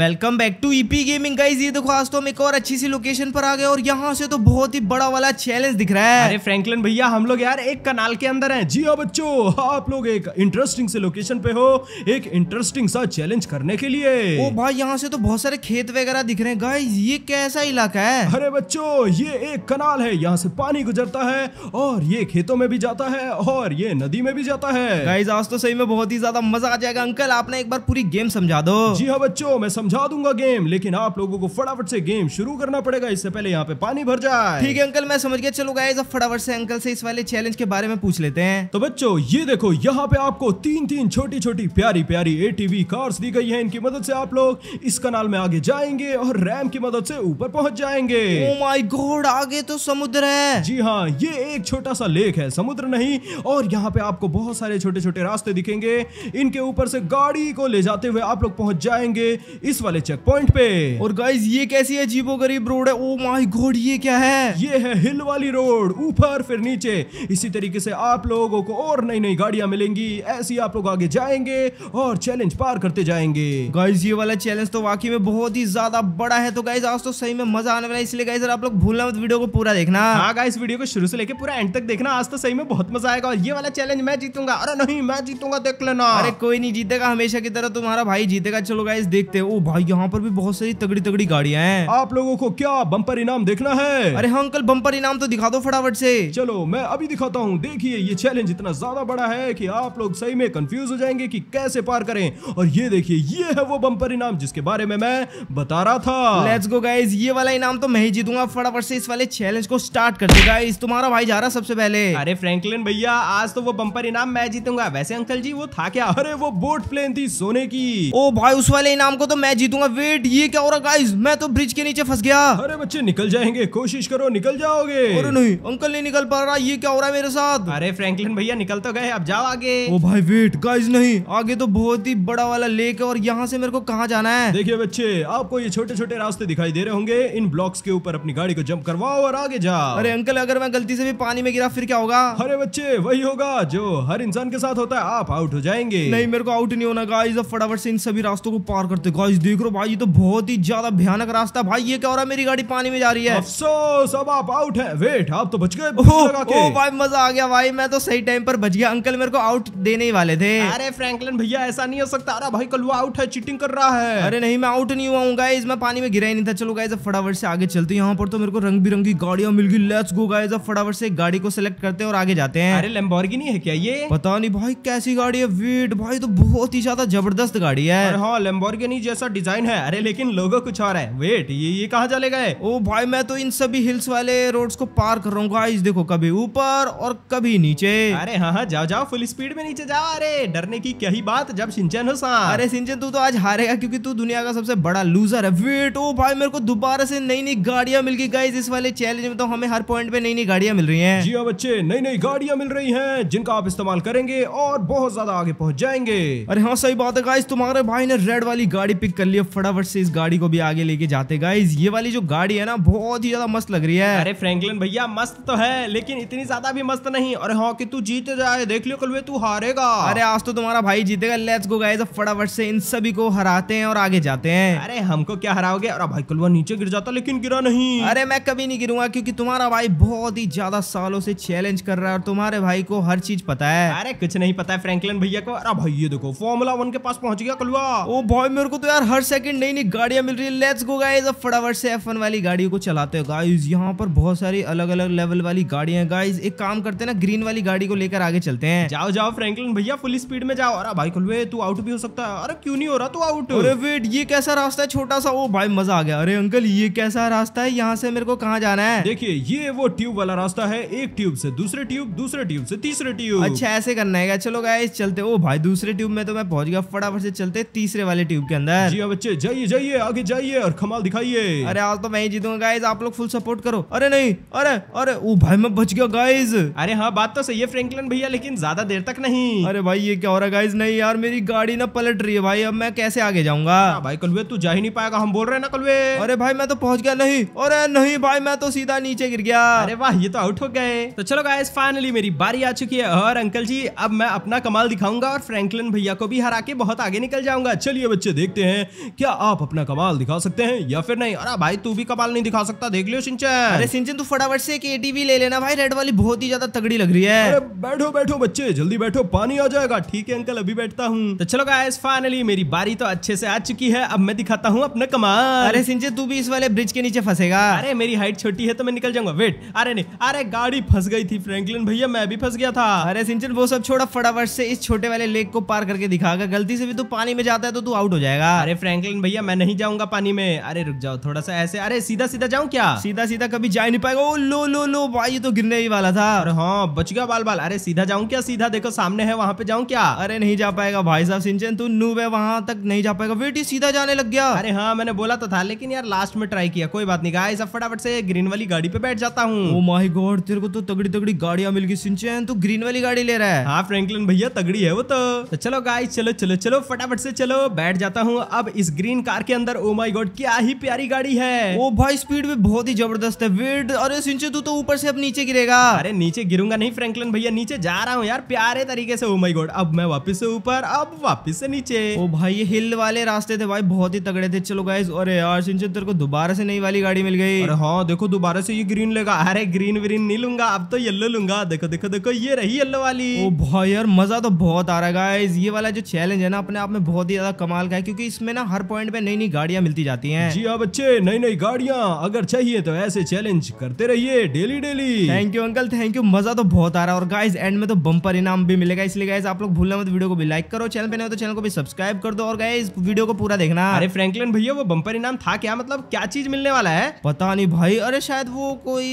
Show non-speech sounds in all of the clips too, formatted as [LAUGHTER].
Welcome back to EP gaming guys ये देखो आज तो हम एक और अच्छी सी लोकेशन पर आ गए और यहाँ से तो बहुत ही बड़ा वाला चैलेंज दिख रहा है अरे फ्रैंकलिन भैया हम लोग यार एक कनाल के अंदर हैं जी हाँ बच्चों आप लोग एक इंटरेस्टिंग से लोकेशन पे हो एक इंटरेस्टिंग सा चैलेंज करने के लिए ओ भाई यहाँ से तो बहुत सारे खेत वगैरह दिख रहे हैं गाइज ये कैसा इलाका है अरे बच्चो ये एक कनाल है यहाँ से पानी गुजरता है और ये खेतों में भी जाता है और ये नदी में भी जाता है गाइज आज तो सही में बहुत ही ज्यादा मजा आ जाएगा अंकल आपने एक बार पूरी गेम समझा दो जी हाँ बच्चो मैं समझा दूंगा गेम लेकिन आप लोगों को फटाफट से गेम शुरू करना पड़ेगा इससे पहले यहाँ पे पानी भर जाए ठीक है अंकल मैं समझ गया चलो गाइस अब फटाफट से अंकल से इस वाले चैलेंज के बारे में पूछ लेते हैं तो बच्चों ये देखो यहाँ पे आपको तीन तीन छोटी छोटी प्यारी प्यारी एटीवी कार्स दी गई है इनकी मदद से आप लोग इस कनाल में आगे जाएंगे और रैम की मदद से ऊपर पहुंच जाएंगे माय oh गॉड आगे तो समुद्र है जी हाँ ये एक छोटा सा लेक है समुद्र नहीं और यहाँ पे आपको बहुत सारे छोटे छोटे रास्ते दिखेंगे इनके ऊपर से गाड़ी को ले जाते हुए आप लोग पहुंच जाएंगे इस वाले चेक पॉइंट पे और गाइज ये कैसी अजीबो गरीब रोड है ओ माई गोड ये क्या है ये है हिल वाली रोड ऊपर फिर नीचे इसी तरीके से आप लोगों को और नई नई गाड़ियां मिलेंगी ऐसी आप लोग आगे जाएंगे और चैलेंज पार करते जाएंगे गाइज ये वाला चैलेंज तो वाकई में बहुत ही ज्यादा बड़ा है तो गाइज आज तो सही में मजा आने वाला है इसलिए गाइज आप लोग भूलना मत वीडियो को पूरा देखना हाँ गाइस वीडियो को शुरू से लेकर पूरा एंड तक देखना आज तो सही में बहुत मजा आएगा और ये वाला चैलेंज मैं जीतूंगा अरे नहीं मैं जीतूंगा देख लेना अरे कोई नहीं जीतेगा हमेशा की तरह तुम्हारा भाई जीतेगा चलो गाइस देखते हो भाई यहाँ पर भी बहुत सारी तगड़ी तगड़ी गाड़ियाँ हैं आप लोगों को क्या बम्पर इनाम देखना है अरे हाँ अंकल बम्पर इनाम तो दिखा दो फटाफट से चलो मैं अभी दिखाता हूँ देखिए ये चैलेंज इतना ज्यादा बड़ा है की आप लोग सही में कंफ्यूज हो जाएंगे की कैसे पार करें और ये देखिए ये है वो बम्पर इनाम जिसके बारे में मैं बता रहा था लेट्स गो गाइज ये वाला इनाम तो मैं ही जीतूंगा फटाफट से इस वाले चैलेंज को स्टार्ट कर दे गाइज तुम्हारा भाई जा रहा सबसे पहले अरे फ्रेंकलिन भैया आज तो वो बम्पर इनाम मैं जीतूंगा वैसे अंकल जी वो था क्या अरे वो बोट प्लेन थी सोने की ओ भाई उस वाले इनाम को तो मैं मैं जीतूंगा वेट ये क्या हो रहा गाइस मैं तो ब्रिज के नीचे फंस गया अरे बच्चे निकल जाएंगे कोशिश करो निकल जाओगे अरे नहीं अंकल नहीं निकल पा रहा ये क्या हो रहा है मेरे साथ अरे फ्रैंकलिन भैया निकल तो गए अब जाओ आगे ओ भाई वेट गाइस नहीं आगे तो बहुत ही बड़ा वाला लेक है और यहाँ से मेरे को कहाँ जाना है देखिये बच्चे आपको ये छोटे छोटे रास्ते दिखाई दे रहे होंगे इन ब्लॉक्स के ऊपर अपनी गाड़ी को जम्प करवाओ और आगे जाओ अरे अंकल अगर मैं गलती से भी पानी में गिरा फिर क्या होगा अरे बच्चे वही होगा जो हर इंसान के साथ होता है आप आउट हो जाएंगे नहीं मेरे को आउट नहीं होना गाइस अब फटाफट से इन सभी रास्तों को पार करते गाइस देख रहे भाई ये तो बहुत ही ज्यादा भयानक रास्ता भाई ये क्या हो रहा है मेरी गाड़ी पानी में जा रही है अफसोस अब आप आउट है वेट आप तो बच गए ओ भाई मजा आ गया भाई मैं तो सही टाइम पर बच गया अंकल मेरे को आउट देने ही वाले थे अरे फ्रैंकलिन भैया ऐसा नहीं हो सकता अरे भाई वो आउट है चीटिंग कर रहा है अरे नहीं मैं आउट नहीं हुआ इस गाइज मैं पानी में गिरा ही नहीं था चलो गाइज फटाफट से आगे चलते यहाँ पर तो मेरे को रंग बिरंगी गाड़ियां मिल गई लेट्स गो गाइज फटाफट से गाड़ी को सिलेक्ट करते हैं और आगे जाते हैं अरे लेम्बोर्गिनी है क्या ये पता नहीं भाई कैसी गाड़ी है वेट भाई तो बहुत ही ज्यादा जबरदस्त गाड़ी है हाँ लेम्बोर्गिनी जैसा और डिजाइन है अरे लेकिन लोगो कुछ और है वेट ये ये कहा चले गए ओ भाई मैं तो इन सभी हिल्स वाले रोड्स को पार कर रहा हूँ इस देखो कभी ऊपर और कभी नीचे अरे हाँ हाँ जाओ जाओ फुल स्पीड में नीचे जाओ अरे डरने की क्या ही बात जब सिंचन हो सा अरे सिंचन तू तो आज हारेगा क्योंकि तू दुनिया का सबसे बड़ा लूजर है वेट ओ भाई मेरे को दोबारा से नई नई गाड़ियां मिल गई गाइज इस वाले चैलेंज में तो हमें हर पॉइंट पे नई नई गाड़ियां मिल रही है जी हाँ बच्चे नई नई गाड़ियां मिल रही है जिनका आप इस्तेमाल करेंगे और बहुत ज्यादा आगे पहुँच जाएंगे अरे हाँ सही बात है गाइज तुम्हारे भाई ने रेड वाली गाड़ी पिक कर लिया फटाफट से इस गाड़ी को भी आगे लेके जाते गाइज ये वाली जो गाड़ी है ना बहुत ही ज्यादा मस्त लग रही है अरे फ्रैंकलिन भैया मस्त तो है लेकिन इतनी ज्यादा भी मस्त नहीं अरे हाँ की तू जीत जाए देख लियो कल तू हारेगा अरे आज तो तुम्हारा भाई जीतेगा लेट्स गो गाइज फटाफट से इन सभी को हराते हैं और आगे जाते हैं अरे हमको क्या हराओगे और भाई कलवा नीचे गिर जाता लेकिन गिरा नहीं अरे मैं कभी नहीं गिरूंगा क्योंकि तुम्हारा भाई बहुत ही ज्यादा सालों से चैलेंज कर रहा है और तुम्हारे भाई को हर चीज पता है अरे कुछ नहीं पता है फ्रैंकलिन भैया को अरे भाई ये देखो फॉर्मूला वन के पास पहुंच गया कलवा ओ भाई मेरे को तो यार हर सेकंड नई नई गाड़ियां मिल रही है लेट्स गो गाइस अब फटाफट से एफ वाली गाड़ी को चलाते हो गाइस यहाँ पर बहुत सारी अलग अलग लेवल वाली गाड़ियां गाइज एक काम करते हैं ना ग्रीन वाली गाड़ी को लेकर आगे चलते हैं जाओ जाओ फ्रैंकलिन भैया फुल स्पीड में जाओ अरे भाई खुलवे तू आउट भी हो सकता है अरे क्यों नहीं हो रहा तू आउट अरे वेट ये कैसा रास्ता है छोटा सा ओ भाई मजा आ गया अरे अंकल ये कैसा रास्ता है यहाँ से मेरे को कहाँ जाना है देखिए ये वो ट्यूब वाला रास्ता है एक ट्यूब से दूसरे ट्यूब दूसरे ट्यूब से तीसरे ट्यूब अच्छा ऐसे करना है चलो गाय चलते ओ भाई दूसरे ट्यूब में तो मैं पहुंच गया फटाफट से चलते तीसरे वाले ट्यूब के अंदर बढ़िया बच्चे जाइए जाइए आगे जाइए और कमाल दिखाइए अरे आज तो मैं ही जीतूंगा गाइज आप लोग फुल सपोर्ट करो अरे नहीं अरे अरे वो भाई मैं बच गया गाइज अरे हाँ बात तो सही है फ्रेंकलन भैया लेकिन ज्यादा देर तक नहीं अरे भाई ये क्या हो रहा है गाइज नहीं यार मेरी गाड़ी ना पलट रही है भाई अब मैं कैसे आगे जाऊंगा हाँ भाई कलवे तू जा ही नहीं पाएगा हम बोल रहे ना कलवे अरे भाई मैं तो पहुंच गया नहीं अरे नहीं भाई मैं तो सीधा नीचे गिर गया अरे वाह ये तो आउट हो गए तो चलो गाइज फाइनली मेरी बारी आ चुकी है और अंकल जी अब मैं अपना कमाल दिखाऊंगा और फ्रेंकलन भैया को भी हरा के बहुत आगे निकल जाऊंगा चलिए बच्चे देखते हैं क्या आप अपना कमाल दिखा सकते हैं या फिर नहीं अरे भाई तू भी कमाल नहीं दिखा सकता देख लियो सिंचन अरे सिंचन तू फटाफट से एक एटीवी ले लेना भाई रेड वाली बहुत ही ज्यादा तगड़ी लग रही है अरे बैठो बैठो बच्चे जल्दी बैठो पानी आ जाएगा ठीक है अंकल अभी बैठता हूँ तो चलो गाइस फाइनली मेरी बारी तो अच्छे से आ चुकी है अब मैं दिखाता हूँ अपना कमाल अरे सिंचन तू भी इस वाले ब्रिज के नीचे फंसेगा अरे मेरी हाइट छोटी है तो मैं निकल जाऊंगा वेट अरे नहीं अरे गाड़ी फंस गई थी फ्रैंकलिन भैया मैं भी फंस गया था अरे सिंचन वो सब छोड़ा फटाफट से इस छोटे वाले लेक को पार करके दिखागा गलती से भी तू पानी में जाता है तो तू आउट हो जाएगा अरे फ्रैंकलिन भैया मैं नहीं जाऊंगा पानी में अरे रुक जाओ थोड़ा सा ऐसे अरे सीधा सीधा जाऊँ क्या सीधा सीधा कभी जा नहीं पाएगा ओ लो लो लो भाई ये तो गिरने ही वाला था अरे हाँ बच गया बाल बाल अरे सीधा जाऊँ क्या सीधा देखो सामने है वहाँ पे जाऊँ क्या अरे नहीं जा पाएगा भाई साहब सिंचन तू नू है वहाँ तक नहीं जा पाएगा वेट सीधा जाने लग गया अरे हाँ मैंने बोला तो था लेकिन यार लास्ट में ट्राई किया कोई बात नहीं गाय सब फटाफट से ग्रीन वाली गाड़ी पे बैठ जाता हूँ माई oh गोड तेरे को तो तगड़ी तगड़ी गाड़िया मिल गई सिंचन तू ग्रीन वाली गाड़ी ले रहा है हाँ फ्रेंकलिन भैया तगड़ी है वो तो, तो चलो गाय चलो चलो चलो फटाफट से चलो बैठ जाता हूँ अब इस ग्रीन कार के अंदर ओ माई गॉड क्या ही प्यारी गाड़ी है ओ भाई स्पीड भी बहुत ही जबरदस्त है वेट अरे सिंचे तू तो ऊपर से अब नीचे गिरेगा अरे नीचे गिरूंगा नहीं फ्रैंकलिन भैया नीचे जा रहा हूँ यार प्यारे तरीके से ओ माई गॉड अब मैं वापिस से ऊपर अब वापिस से नीचे ओ भाई ये हिल वाले रास्ते थे भाई बहुत ही तगड़े थे चलो गाइज और यार सिंचे तेरे को दोबारा से नई वाली गाड़ी मिल गई हाँ देखो दोबारा से ये ग्रीन लेगा अरे ग्रीन व्रीन नहीं लूंगा अब तो येल्लो लूंगा देखो देखो देखो ये रही येल्लो वाली ओ भाई यार मजा तो बहुत आ रहा है गाइज ये वाला जो चैलेंज है ना अपने आप में बहुत ही ज्यादा कमाल का है क्योंकि इसमें में ना हर पॉइंट में नई नई गाड़ियाँ मिलती जाती है जी हाँ बच्चे नई नई गाड़ियाँ अगर चाहिए तो ऐसे चैलेंज करते रहिए daily daily thank you uncle thank you मजा तो बहुत आ रहा है और गाइज एंड में तो बम्पर इनाम भी मिलेगा इसलिए गाइज आप लोग भूलना मत वीडियो को भी लाइक करो चैनल पे नहीं हो तो चैनल को भी सब्सक्राइब कर दो और गाइज वीडियो को पूरा देखना अरे फ्रेंकलिन भैया वो बम्पर इनाम था क्या मतलब क्या चीज मिलने वाला है पता नहीं भाई अरे शायद वो कोई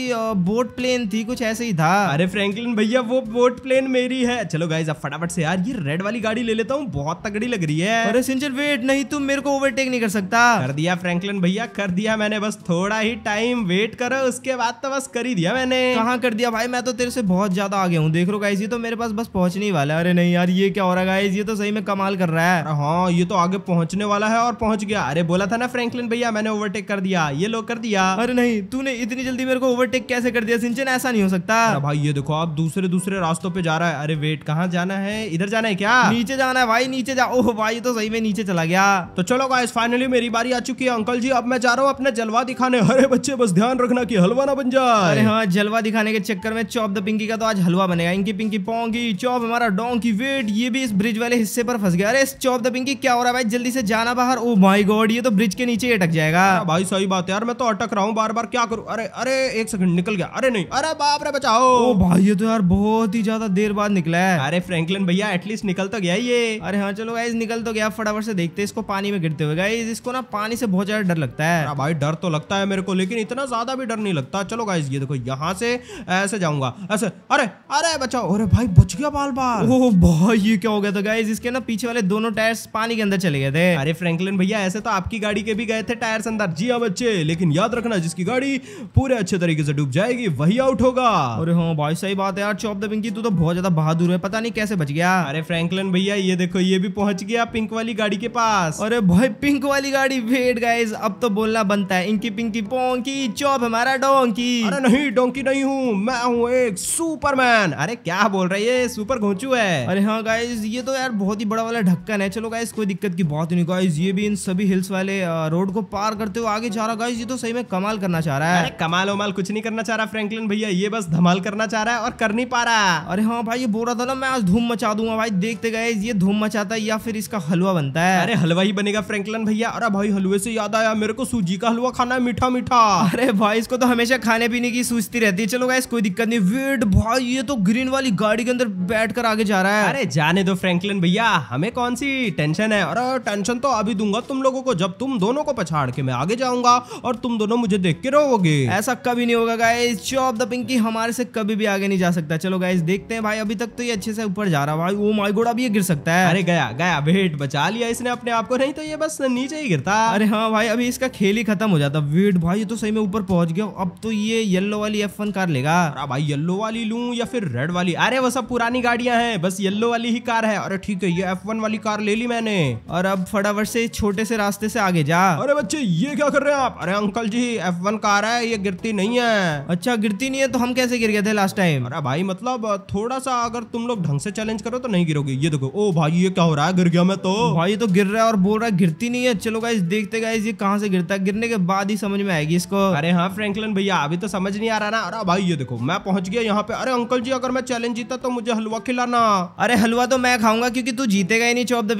बोट प्लेन थी कुछ ऐसे ही था अरे फ्रेंकलिन भैया वो बोट प्लेन मेरी है चलो गाइज अब फटाफट से यार ये रेड वाली गाड़ी ले लेता हूँ बहुत तगड़ी लग रही है अरे सिंचन वेट नहीं तुम मेरे को ओवरटेक नहीं कर सकता कर दिया फ्रैंकलिन भैया कर दिया मैंने बस थोड़ा ही टाइम वेट करो उसके बाद तो बस कर ही दिया मैंने कहाँ कर दिया भाई मैं तो तेरे से बहुत ज्यादा आगे हूँ देख रो गाइस ये तो मेरे पास बस पहुंचने ही वाला है अरे नहीं यार ये क्या हो रहा है ये तो सही में कमाल कर रहा है हाँ ये तो आगे पहुंचने वाला है और पहुंच गया अरे बोला था ना फ्रैंकलिन भैया मैंने ओवरटेक कर दिया ये लोग कर दिया अरे नहीं तूने इतनी जल्दी मेरे को ओवरटेक कैसे कर दिया सिंचन ऐसा नहीं हो सकता भाई ये देखो आप दूसरे दूसरे रास्तों पे जा रहा है अरे वेट कहाँ जाना है इधर जाना है क्या नीचे जाना है भाई नीचे जा ओह भाई तो सही में नीचे चला गया तो चलो गाइस फाइनली मेरी बारी आ चुकी है अंकल जी अब मैं जा रहा हूँ अपना जलवा दिखाने अरे बच्चे बस ध्यान रखना की हलवा ना बन जाए अरे हाँ जलवा दिखाने के चक्कर में चौप द पिंकी का तो आज हलवा बनेगा इनकी पिंकी पोंगी चौप हमारा डोंकी वेट ये भी इस ब्रिज वाले हिस्से पर फंस गया अरे चौप द पिंकी क्या हो रहा है भाई जल्दी से जाना बाहर ओ माई गॉड ये तो ब्रिज के नीचे अटक जाएगा भाई सही बात है यार मैं तो अटक रहा हूँ बार बार क्या करूँ अरे अरे एक सेकंड निकल गया अरे नहीं अरे बाप रे बचाओ ओ oh भाई ये तो यार बहुत ही ज्यादा देर बाद निकला है अरे फ्रैंकलिन भैया एटलीस्ट निकल तो गया ये अरे हाँ चलो गाइज निकल तो गया फटाफट से देखते इसको पानी पानी में गिरते हुए गाइज इसको ना पानी से बहुत ज्यादा डर लगता है हाँ भाई डर तो लगता है मेरे को लेकिन इतना ज्यादा भी डर नहीं लगता चलो गाइज ये देखो यहाँ से ऐसे जाऊंगा ऐसे अरे अरे बचाओ अरे भाई बच गया बाल बाल ओह भाई ये क्या हो गया था गाइज इसके ना पीछे वाले दोनों टायर्स पानी के अंदर चले गए थे अरे फ्रेंकलिन भैया ऐसे तो आपकी गाड़ी के भी गए थे टायर्स अंदर जी हाँ बच्चे लेकिन याद रखना जिसकी गाड़ी पूरे अच्छे तरीके से डूब जाएगी वही आउट होगा अरे हाँ भाई सही बात है यार चौप दबिंग की तू तो बहुत ज्यादा बहादुर है पता नहीं कैसे बच गया अरे फ्रेंकलिन भैया ये देखो ये भी पहुंच गया पिंक वाली गाड़ी के पास अरे अबे भाई पिंक वाली गाड़ी वेट गाइज अब तो बोलना बनता है इंकी पिंकी पोंकी चौप हमारा डोंकी अरे नहीं डोंकी नहीं हूँ मैं हूँ एक सुपरमैन अरे क्या बोल रहा है सुपर घोचू है अरे हाँ गाइज ये तो यार बहुत ही बड़ा वाला ढक्कन है चलो गाइज कोई दिक्कत की बात नहीं गाइज ये भी इन सभी हिल्स वाले रोड को पार करते हुए आगे जा रहा गाइज ये तो सही में कमाल करना चाह रहा है कमाल उमाल कुछ नहीं करना चाह रहा फ्रेंकलिन भैया ये बस धमाल करना चाह रहा है और कर नहीं पा रहा है अरे हाँ भाई ये बोल रहा था ना मैं आज धूम मचा दूंगा भाई देखते गए ये धूम मचाता है या फिर इसका हलवा बनता है अरे हलवा ही बनेगा फ्रैंकलन भैया अरे भाई हलवे से याद आया मेरे को सूजी का हलवा खाना है मीठा मीठा अरे भाई इसको तो हमेशा खाने पीने की सोचती रहती है चलो गाइस कोई दिक्कत नहीं वेट भाई ये तो ग्रीन वाली गाड़ी के अंदर बैठ कर आगे जा रहा है अरे जाने दो फ्रेंकलन भैया हमें कौन सी टेंशन है अरे टेंशन तो अभी दूंगा तुम लोगों को जब तुम दोनों को पछाड़ के मैं आगे जाऊंगा और तुम दोनों मुझे देख के रहोगे ऐसा कभी नहीं होगा गाइस चॉप द पिंकी हमारे से कभी भी आगे नहीं जा सकता चलो गाइस देखते हैं भाई अभी तक तो ये अच्छे से ऊपर जा रहा भाई ओ माय गॉड अब ये गिर सकता है अरे गया गया वेट बचा लिया इसने अपने आप को नहीं तो ये बस नीचे ही गिरता अरे हाँ भाई अभी इसका खेल ही खत्म हो जाता वेट भाई तो सही में ऊपर पहुंच गया अब तो ये येल्लो वाली एफ कार लेगा भाई येल्लो वाली लू या फिर रेड वाली अरे वो सब पुरानी गाड़ियां हैं बस येल्लो वाली ही कार है अरे ठीक है ये एफ वाली कार ले ली मैंने और अब फटाफट से छोटे से रास्ते से आगे जा अरे बच्चे ये क्या कर रहे हैं आप अरे अंकल जी एफ कार है ये गिरती नहीं है अच्छा गिरती नहीं है तो हम कैसे गिर गए थे लास्ट टाइम अरे भाई मतलब थोड़ा सा अगर तुम लोग ढंग से चैलेंज करो तो नहीं गिरोगे ये देखो ओ भाई ये क्या हो रहा है गिर गया मैं तो भाई तो गिर रहा है और बोल बोल रहा है गिरती नहीं है चलो गाइज देखते गाइज ये कहाँ से गिरता है गिरने के बाद ही समझ में आएगी इसको अरे हाँ फ्रेंकलन भैया अभी तो समझ नहीं आ रहा ना अरे भाई ये देखो मैं पहुंच गया यहाँ पे अरे अंकल जी अगर मैं चैलेंज जीता तो मुझे हलवा खिलाना अरे हलवा तो मैं खाऊंगा क्योंकि तू जीतेगा ही नहीं चौप द